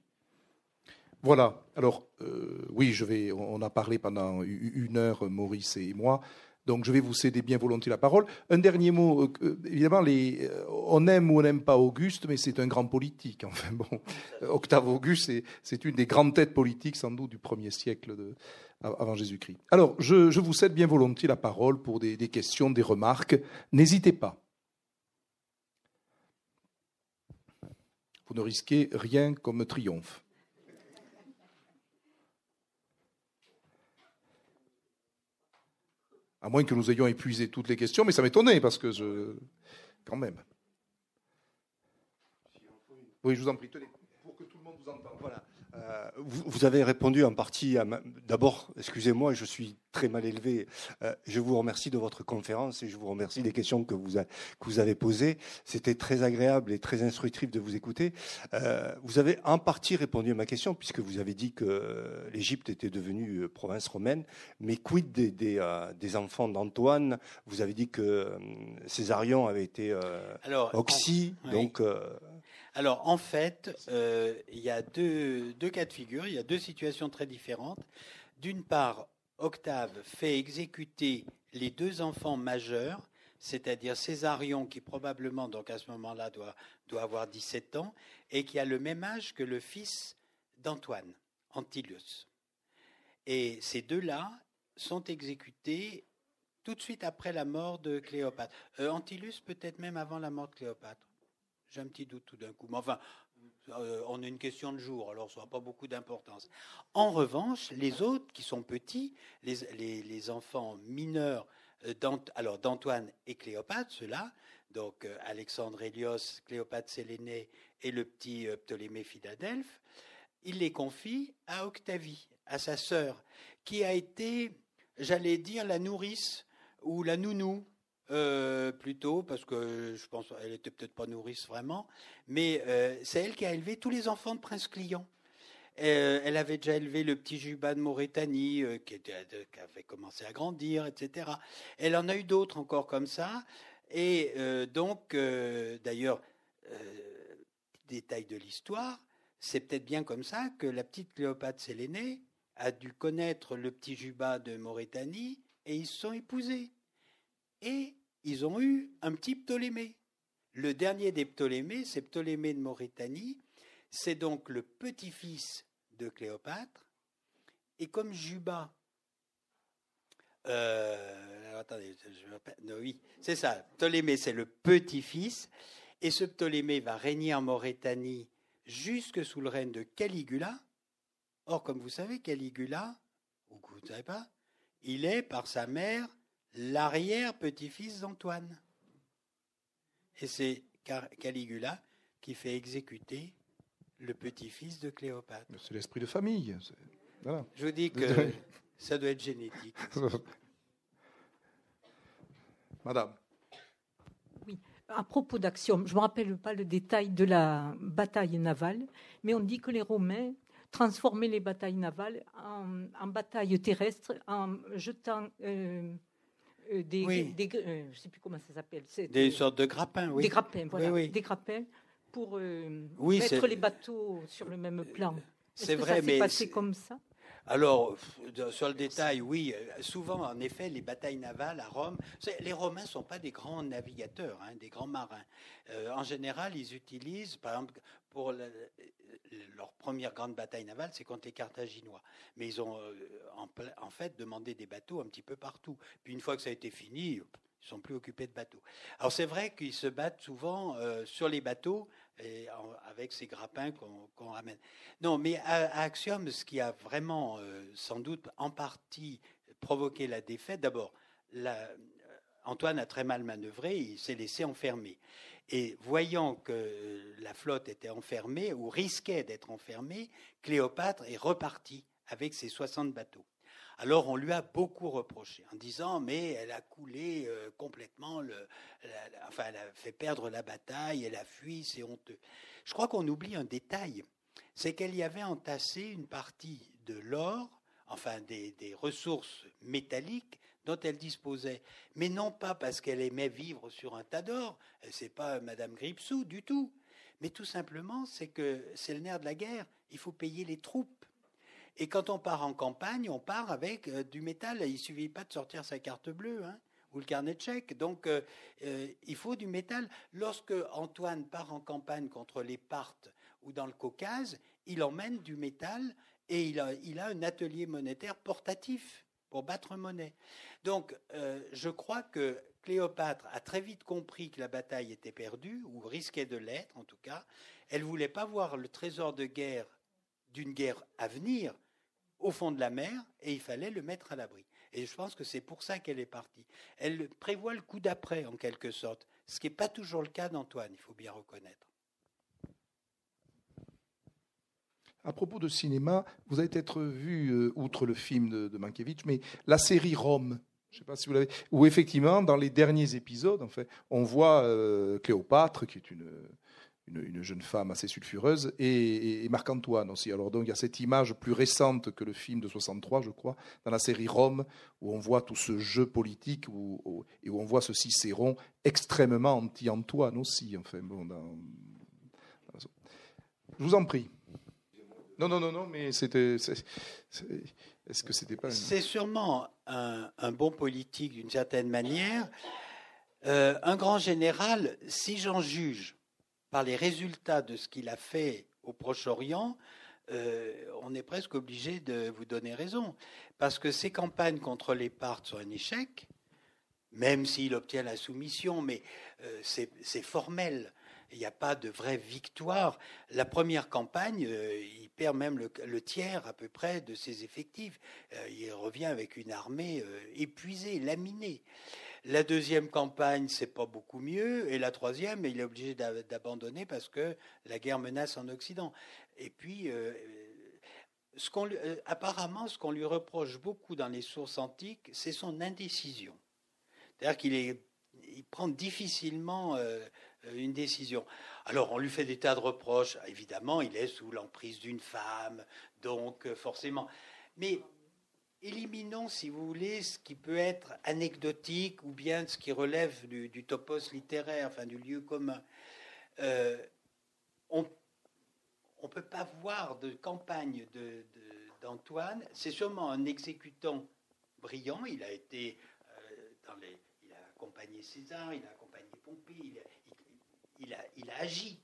Voilà. Alors, euh, oui, je vais. On a parlé pendant une heure, Maurice et moi. Donc je vais vous céder bien volontiers la parole. Un dernier mot, euh, euh, évidemment, euh, on aime ou on n'aime pas Auguste, mais c'est un grand politique. [laughs] Enfin bon, Octave Auguste, c'est une des grandes têtes politiques sans doute du premier siècle avant Jésus-Christ. Alors je, vous cède bien volontiers la parole pour des questions, des remarques. N'hésitez pas. Vous ne risquez rien comme triomphe. À moins que nous ayons épuisé toutes les questions, mais ça m'étonnait parce que je. Quand même. Oui, je vous en prie, tenez, pour que tout le monde vous entende. Voilà. Euh, vous, avez répondu en partie à ma... D'abord, excusez-moi, je suis très mal élevé. Euh, je vous remercie de votre conférence et je vous remercie des questions que vous, que vous avez posées. C'était très agréable et très instructif de vous écouter. Euh, vous avez en partie répondu à ma question puisque vous avez dit que l'Égypte était devenue province romaine. Mais quid des, enfants d'Antoine Vous avez dit que Césarion avait été oxy. Donc... Alors en fait, euh, il y a deux, cas de figure, il y a deux situations très différentes. D'une part, Octave fait exécuter les deux enfants majeurs, c'est-à-dire Césarion qui probablement donc à ce moment-là doit, doit avoir 17 ans et qui a le même âge que le fils d'Antoine, Antilius. Et ces deux-là sont exécutés tout de suite après la mort de Cléopâtre. Euh, peut-être même avant la mort de Cléopâtre. J'ai un petit doute tout d'un coup. Mais enfin, euh, on a une question de jour, alors ça n'a pas beaucoup d'importance. En revanche, les autres qui sont petits, les, enfants mineurs euh, d'Antoine et Cléopâtre, ceux-là, donc euh, Alexandre Hélios, Cléopâtre Sélénée et le petit Ptolémée Philadelphe, il les confie à Octavie, à sa sœur, qui a été, j'allais dire, la nourrice ou la nounou euh, plutôt, parce que je pense qu'elle n'était peut-être pas nourrice vraiment, mais euh, c'est elle qui a élevé tous les enfants de Prince Client. Euh, elle avait déjà élevé le petit Juba de Maurétanie, qui, qui, avait commencé à grandir, etc. Elle en a eu d'autres encore comme ça. Et donc, d'ailleurs, détail de l'histoire, c'est peut-être bien comme ça que la petite Cléopâtre Sélénée a dû connaître le petit Juba de Maurétanie et ils se sont épousés et ils ont eu un petit Ptolémée. Le dernier des Ptolémées, c'est Ptolémée de Maurétanie, c'est donc le petit-fils de Cléopâtre, et comme Juba, euh, attendez, je, non, oui, c'est ça, Ptolémée, c'est le petit-fils, et ce Ptolémée va régner en Maurétanie jusque sous le règne de Caligula. Or, comme vous savez, Caligula, ou que vous ne savez pas, il est par sa mère l'arrière-petit-fils d'Antoine. Et c'est Caligula qui fait exécuter le petit-fils de Cléopâtre. C'est l'esprit de famille. Voilà. Je vous dis que ça doit être génétique. [laughs] Madame. Oui. À propos d'Axiome, je ne me rappelle pas le détail de la bataille navale, mais on dit que les Romains transformaient les batailles navales en, en batailles terrestres en jetant euh, euh, des, oui. des, euh, je sais plus comment ça s'appelle. Des sortes de grappins, oui. Des grappins, voilà. Oui, oui. Des grappins pour euh, mettre les bateaux sur le même plan. C'est vrai, mais passé comme ça alors, sur le détail, oui, euh, souvent, en effet, les batailles navales à Rome, les Romains ne sont pas des grands navigateurs, hein, des grands marins. Euh, en général, ils utilisent, par exemple, pour euh, leur première grande bataille navale, c'est contre les Carthaginois. Mais ils ont, en, fait, demandé des bateaux un petit peu partout. Puis une fois que ça a été fini, ils sont plus occupés de bateaux. Alors c'est vrai qu'ils se battent souvent sur les bateaux avec ces grappins qu'on ramène. Non, mais à, à, Axiom, ce qui a vraiment, euh, sans doute, en partie provoqué la défaite, d'abord, euh, Antoine a très mal manœuvré, il s'est laissé enfermer. Et voyant que euh, la flotte était enfermée, ou risquait d'être enfermée, Cléopâtre est reparti avec ses 60 bateaux. Alors on lui a beaucoup reproché en disant mais elle a coulé euh, complètement, le, enfin elle a fait perdre la bataille, elle a fui, c'est honteux. Je crois qu'on oublie un détail, c'est qu'elle y avait entassé une partie de l'or, enfin des, des ressources métalliques dont elle disposait, mais non pas parce qu'elle aimait vivre sur un tas d'or, c'est pas Madame Gripsou du tout, mais tout simplement c'est que c'est le nerf de la guerre, il faut payer les troupes et quand on part en campagne, on part avec euh, du métal. Il suffit pas de sortir sa carte bleue hein, ou le carnet de chèque. Donc, euh, euh, il faut du métal. Lorsque Antoine part en campagne contre les Partes ou dans le Caucase, il emmène du métal et il a, il a un atelier monétaire portatif pour battre monnaie. Donc, je crois que Cléopâtre a très vite compris que la bataille était perdue, ou risquait de l'être en tout cas. Elle voulait pas voir le trésor de guerre d'une guerre à venir au fond de la mer et il fallait le mettre à l'abri. Et je pense que c'est pour ça qu'elle est partie. Elle prévoit le coup d'après, en quelque sorte, ce qui n'est pas toujours le cas d'Antoine, il faut bien reconnaître. À propos de cinéma, vous avez peut-être vu, euh, outre le film de, Mankiewicz, mais la série Rome, je sais pas si vous l'avez, Ou effectivement, dans les derniers épisodes, en fait, on voit euh, Cléopâtre, qui est une, une, jeune femme assez sulfureuse, et, Marc-Antoine aussi. Alors donc il y a cette image plus récente que le film de 63, je crois, dans la série Rome, où on voit tout ce jeu politique et où on voit ce Cicéron extrêmement anti-Antoine aussi. Enfin, bon, Je vous en prie. Non, non, non, non, mais c'était... est-ce que c'était pas... C'est sûrement un, bon politique d'une certaine manière. Euh, un grand général, si j'en juge, par les résultats de ce qu'il a fait au Proche-Orient, euh, on est presque obligé de vous donner raison. Parce que ces campagnes contre les Parthes sont un échec, même s'il obtient la soumission, mais euh, c'est formel. Il n'y a pas de vraie victoire. La première campagne, euh, il perd même le, tiers à peu près de ses effectifs. il revient avec une armée épuisée, laminée. La deuxième campagne, c'est pas beaucoup mieux. Et la troisième, il est obligé d'abandonner parce que la guerre menace en Occident. Et puis, euh, euh, apparemment, ce qu'on lui reproche beaucoup dans les sources antiques, c'est son indécision. C'est-à-dire qu'il est, il prend difficilement euh, une décision. Alors, on lui fait des tas de reproches. Évidemment, il est sous l'emprise d'une femme, donc forcément. Mais éliminons, si vous voulez, ce qui peut être anecdotique ou bien ce qui relève du, topos littéraire, enfin du lieu commun. Euh, on ne peut pas voir de campagne d'Antoine. De, C'est sûrement un exécutant brillant. Il a été euh, dans il a accompagné César, il a accompagné Pompée, il, a, agi.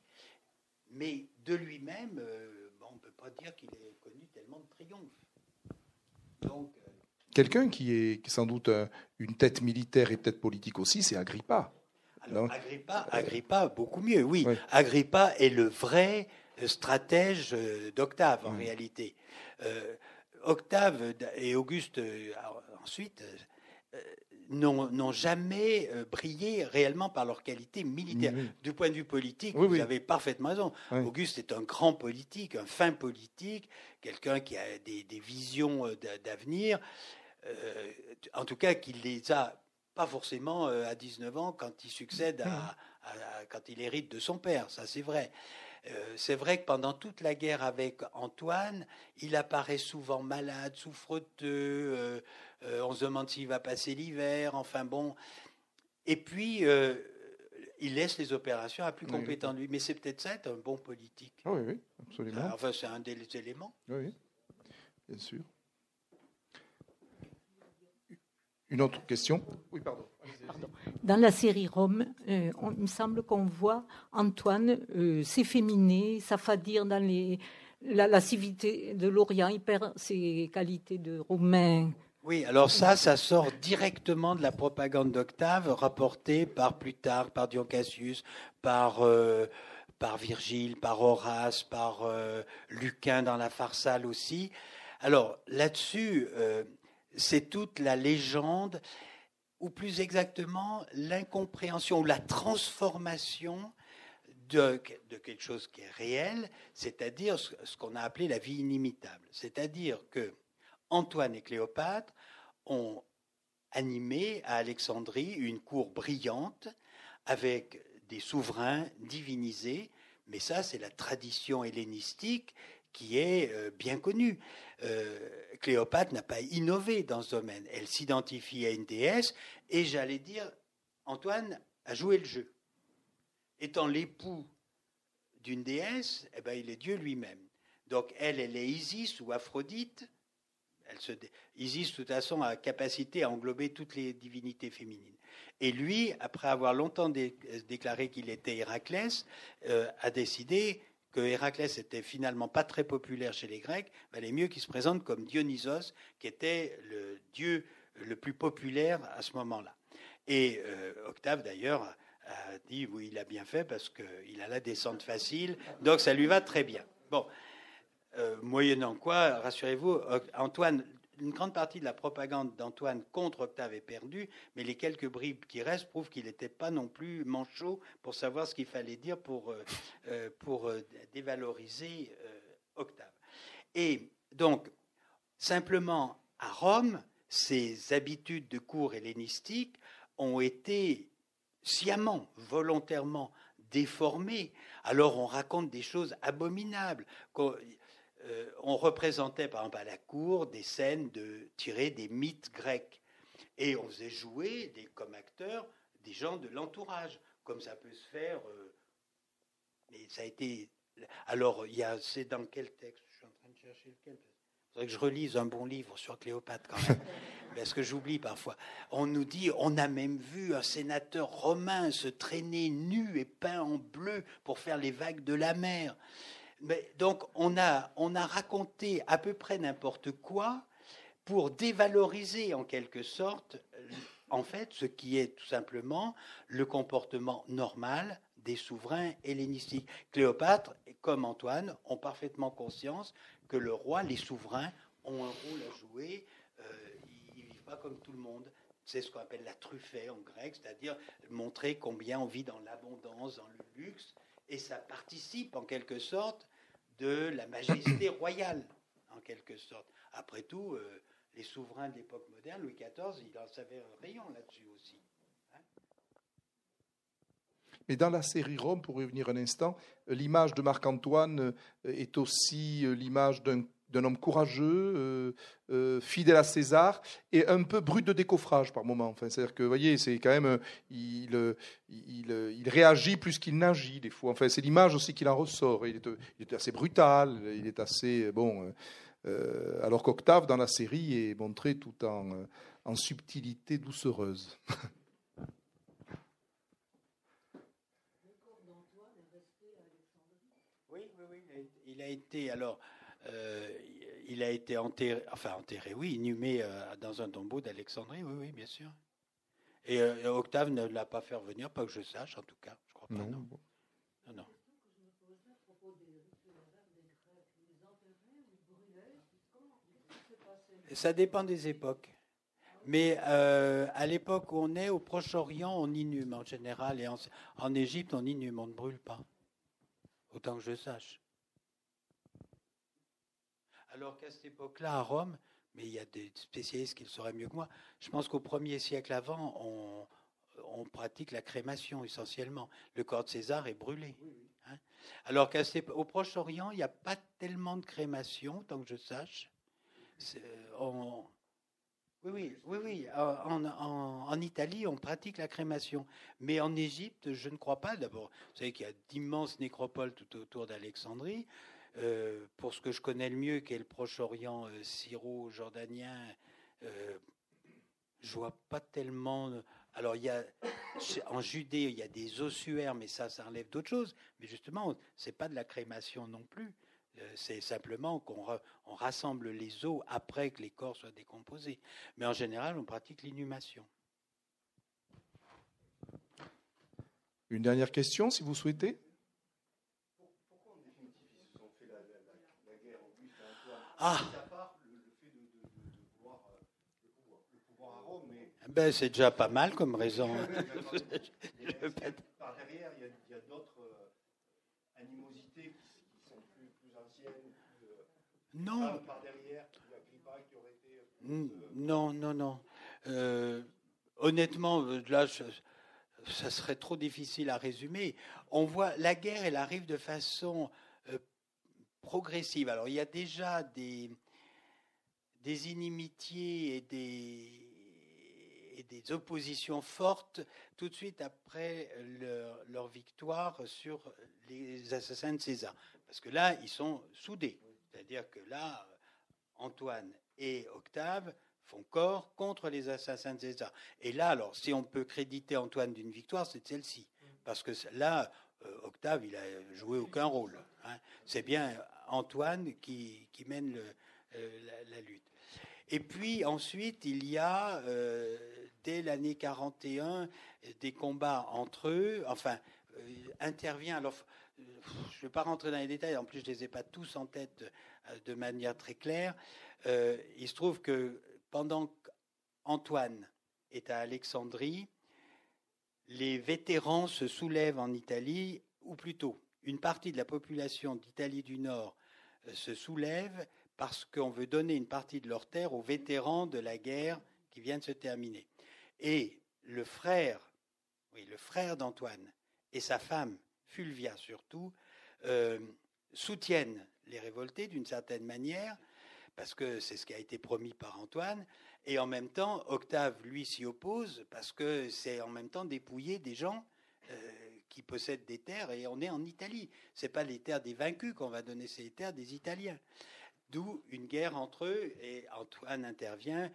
Mais de lui-même, euh, on ne peut pas dire qu'il ait connu tellement de triomphes. Quelqu'un qui est sans doute une tête militaire et peut-être politique aussi, c'est Agrippa. Agrippa, Agrippa, beaucoup mieux, oui. Agrippa est le vrai stratège euh, d'Octave, en réalité. Euh, Octave et Auguste, euh, ensuite, n'ont jamais euh, brillé réellement par leur qualité militaire. Du point de vue politique, vous avez parfaitement raison. Auguste est un grand politique, un fin politique, quelqu'un qui a des, visions euh, d'avenir, euh, en tout cas qu'il les a pas forcément à 19 ans quand il succède à quand il hérite de son père, ça c'est vrai. Euh, c'est vrai que pendant toute la guerre avec Antoine, il apparaît souvent malade, souffreteux, euh, euh, on se demande s'il va passer l'hiver, enfin bon. Et puis, il laisse les opérations à plus compétents compétent lui. Mais c'est peut-être ça être un bon politique. Ah oui, oui, absolument. Enfin, c'est un des éléments. Oui, oui, bien sûr. Une autre question Oui, pardon. Dans la série Rome, euh, il me semble qu'on voit Antoine euh, s'efféminer, s'affadir dans les, la civité de l'Orient. Il perd ses qualités de Romain. Oui, alors ça, ça sort directement de la propagande d'Octave rapportée par Plutarque, par Dion Cassius, par, euh, par Virgile, par Horace, par Lucain dans la Farsale aussi. Alors là-dessus, c'est toute la légende, ou plus exactement l'incompréhension ou la transformation de, de, quelque chose qui est réel, c'est-à-dire ce, qu'on a appelé la vie inimitable. C'est-à-dire que Antoine et Cléopâtre ont animé à Alexandrie une cour brillante avec des souverains divinisés, mais ça c'est la tradition hellénistique qui est euh, bien connue. Euh, Cléopâtre n'a pas innové dans ce domaine. Elle s'identifie à une déesse et j'allais dire, Antoine a joué le jeu. Étant l'époux d'une déesse, eh ben, il est Dieu lui-même. Donc elle, elle est Isis ou Aphrodite. Elle se, Isis, de toute façon, a capacité à englober toutes les divinités féminines. Et lui, après avoir longtemps déclaré qu'il était Héraclès, euh, a décidé que Héraclès n'était finalement pas très populaire chez les Grecs, valait mieux qu'il se présente comme Dionysos, qui était le dieu le plus populaire à ce moment-là. Et euh, Octave, d'ailleurs, a dit oui, il a bien fait parce qu'il a la descente facile, donc ça lui va très bien. Bon, euh, moyennant quoi, rassurez-vous, Antoine une grande partie de la propagande d'Antoine contre Octave est perdue, mais les quelques bribes qui restent prouvent qu'il n'était pas non plus manchot pour savoir ce qu'il fallait dire pour, euh, euh, pour euh, dévaloriser Octave. Et donc, simplement à Rome, ces habitudes de cours hellénistiques ont été sciemment, volontairement déformées. Alors on raconte des choses abominables. Euh, on représentait par exemple à la cour des scènes tirées des mythes grecs. Et on faisait jouer des, comme acteurs des gens de l'entourage, comme ça peut se faire. Euh, mais ça a été. Alors, il a, c'est dans quel texte Je suis en train de chercher lequel. Il faudrait que je relise un bon livre sur Cléopâtre quand même, [laughs] parce que j'oublie parfois. On nous dit, on a même vu un sénateur romain se traîner nu et peint en bleu pour faire les vagues de la mer donc on a, raconté à peu près n'importe quoi pour dévaloriser en quelque sorte en fait ce qui est tout simplement le comportement normal des souverains hellénistiques. Cléopâtre, comme Antoine, ont parfaitement conscience que le roi, les souverains, ont un rôle à jouer. Euh, ils ne vivent pas comme tout le monde. C'est ce qu'on appelle la truffée en grec, c'est-à-dire montrer combien on vit dans l'abondance, dans le luxe, et ça participe en quelque sorte de la majesté [coughs] royale, en quelque sorte. Après tout, euh, les souverains de l'époque moderne, Louis XIV, il en savait un rayon là-dessus aussi. Hein. mais dans la série Rome, pour revenir un instant, euh, l'image de Marc-Antoine euh, est aussi l'image d'un d'un homme courageux, euh, euh, fidèle à César, et un peu brut de décoffrage par moment. Enfin, c'est-à-dire que, vous voyez, c'est quand même, euh, il, il, réagit plus qu'il n'agit des fois. Enfin, c'est l'image aussi qu'il en ressort. Il est, assez brutal, il est assez bon. alors qu'Octave dans la série est montré tout en, en subtilité doucereuse. [laughs] Il a été alors euh, il a été enterré, enfin enterré, oui, inhumé euh, dans un tombeau d'Alexandrie, oui, oui, bien sûr. Et euh, Octave ne l'a pas fait revenir, pas que je sache, en tout cas, je crois pas. Non, non. Ça dépend des époques. Mais à l'époque où on est, au Proche-Orient, on inhume en général, et en Égypte, on inhume, on ne brûle pas, autant que je sache. Alors qu'à cette époque-là, à Rome, mais il y a des spécialistes qui le sauraient mieux que moi, je pense qu'au 1er siècle avant, on, pratique la crémation essentiellement. Le corps de César est brûlé. Hein. Alors qu'au Proche-Orient, il n'y a pas tellement de crémation, tant que je sache. Euh, oui, oui, oui, euh, En, en, Italie, on pratique la crémation. Mais en Égypte, je ne crois pas. D'abord, vous savez qu'il y a d'immenses nécropoles tout autour d'Alexandrie. Euh, pour ce que je connais le mieux, qui est le Proche-Orient euh, syro-jordanien, euh, je vois pas tellement. Euh, alors, il en Judée, il y a des ossuaires, mais ça, ça enlève d'autres choses. Mais justement, c'est pas de la crémation non plus. C'est simplement qu'on rassemble les os après que les corps soient décomposés. Mais en général, on pratique l'inhumation. Une dernière question, si vous souhaitez. Ah ben, c'est déjà pas mal comme raison. [laughs] [laughs] Par derrière, il y a, d'autres euh, animosités qui, sont plus, anciennes. Euh, non. Par, derrière, qui aurait été. Euh, non, non, non. Euh, honnêtement, là, ça serait trop difficile à résumer. On voit la guerre, elle arrive de façon progressive. Alors il y a déjà des, inimitiés et des, oppositions fortes tout de suite après leur, leur, victoire sur les assassins de César. Parce que là, ils sont soudés. C'est-à-dire que là, Antoine et Octave font corps contre les assassins de César. Et là, alors, si on peut créditer Antoine d'une victoire, c'est celle-ci. Parce que là, euh, Octave, il a joué aucun rôle. Hein. C'est bien Antoine qui, mène euh, la, lutte. Et puis ensuite, il y a, euh, dès l'année 41, des combats entre eux, enfin, euh, intervient, alors je ne vais pas rentrer dans les détails, en plus je ne les ai pas tous en tête de manière très claire, il se trouve que pendant qu'Antoine est à Alexandrie, les vétérans se soulèvent en Italie, ou plutôt, une partie de la population d'Italie du Nord euh, se soulève parce qu'on veut donner une partie de leurs terres aux vétérans de la guerre qui vient de se terminer. Et le frère, oui, le frère d'Antoine et sa femme, Fulvia surtout, euh, soutiennent les révoltés d'une certaine manière, parce que c'est ce qui a été promis par Antoine, et en même temps, Octave, lui, s'y oppose, parce que c'est en même temps dépouiller des gens euh, qui possèdent des terres et on est en Italie. C'est pas les terres des vaincus qu'on va donner, c'est les terres des Italiens. D'où une guerre entre eux et Antoine intervient.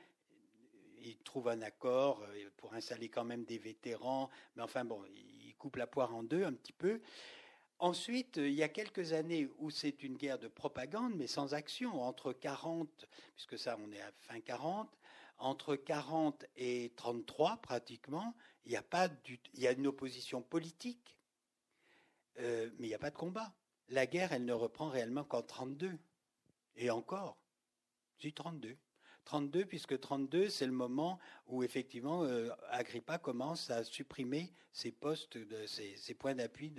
Il trouve un accord euh, pour installer quand même des vétérans, mais enfin bon, il coupe la poire en deux un petit peu. Ensuite, euh, il y a quelques années où c'est une guerre de propagande, mais sans action, entre 40, puisque ça on est à fin 40, entre 40 et 33 pratiquement, il y a pas du, il y a une opposition politique, euh, mais il n'y a pas de combat. La guerre, elle ne reprend réellement qu'en 32 et encore, dit 32. 32, puisque 32, c'est le moment où effectivement euh, Agrippa commence à supprimer ses postes, de, ces points d'appui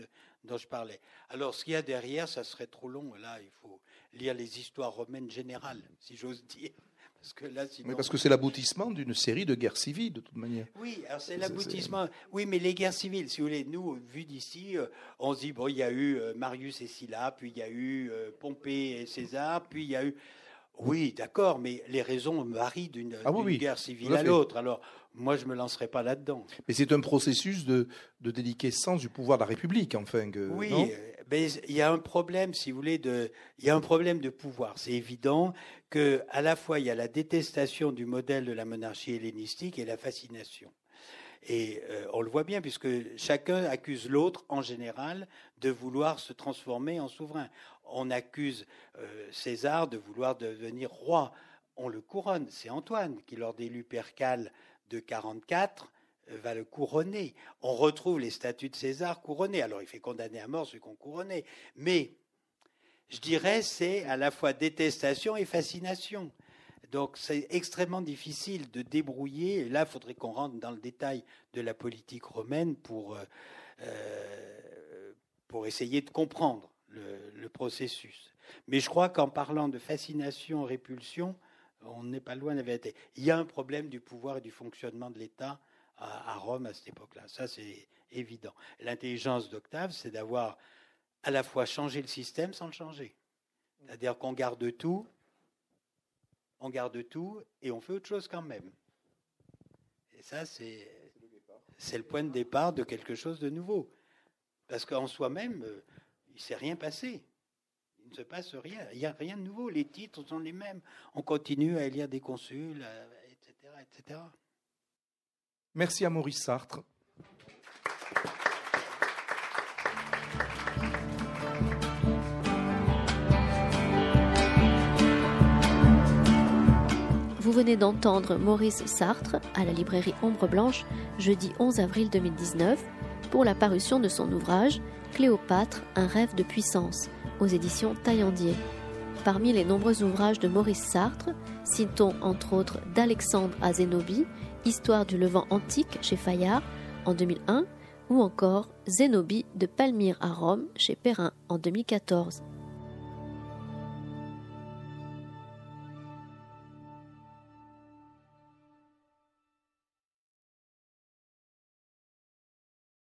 dont je parlais. Alors, ce qu'il y a derrière, ça serait trop long. Là, il faut lire les histoires romaines générales, si j'ose dire. Parce que Mais parce que c'est l'aboutissement d'une série de guerres civiles, de toute manière. Oui, c'est l'aboutissement. Oui, mais les guerres civiles, si vous voulez, nous, vu d'ici, euh, on se dit, il y a eu euh, Marius et Sylla, puis il y a eu euh, Pompée et César, puis il y a eu. Oui, d'accord, mais les raisons varient d'une ah guerre civile à l'autre. Alors, moi, je ne me lancerai pas là-dedans. Mais c'est un processus de, de déliquescence du pouvoir de la République, enfin. oui, il y a un problème, si vous voulez, de, il y a un problème de pouvoir. C'est évident qu'à la fois il y a la détestation du modèle de la monarchie hellénistique et la fascination. Et euh, on le voit bien, puisque chacun accuse l'autre, en général, de vouloir se transformer en souverain. On accuse euh, César de vouloir devenir roi. On le couronne. C'est Antoine qui, lors des lupercales de 44, va le couronner. On retrouve les statues de César couronnées. Alors il fait condamner à mort ceux qu'on couronnait. Mais je dirais c'est à la fois détestation et fascination. Donc c'est extrêmement difficile de débrouiller. Et là, il faudrait qu'on rentre dans le détail de la politique romaine pour, euh, euh, pour essayer de comprendre le, le, processus. Mais je crois qu'en parlant de fascination, répulsion, on n'est pas loin de la vérité. Il y a un problème du pouvoir et du fonctionnement de l'État à, Rome à cette époque-là. Ça, c'est évident. L'intelligence d'Octave, c'est d'avoir à la fois changé le système sans le changer. C'est-à-dire qu'on garde tout, on garde tout et on fait autre chose quand même. Et ça, c'est le point de départ de quelque chose de nouveau. Parce qu'en soi-même, euh, il ne s'est rien passé. Il ne se passe rien. Il n'y a rien de nouveau. Les titres sont les mêmes. On continue à élire des consuls, etc. Euh, etc. Merci à Maurice Sartre. Vous venez d'entendre Maurice Sartre à la librairie Ombre Blanche jeudi 11 avril 2019 pour la parution de son ouvrage Cléopâtre, un rêve de puissance aux éditions Taillandier. Parmi les nombreux ouvrages de Maurice Sartre, citons entre autres d'Alexandre Azenobi Histoire du Levant antique chez Fayard en 2001 ou encore Zénobie de Palmyre à Rome chez Perrin en 2014.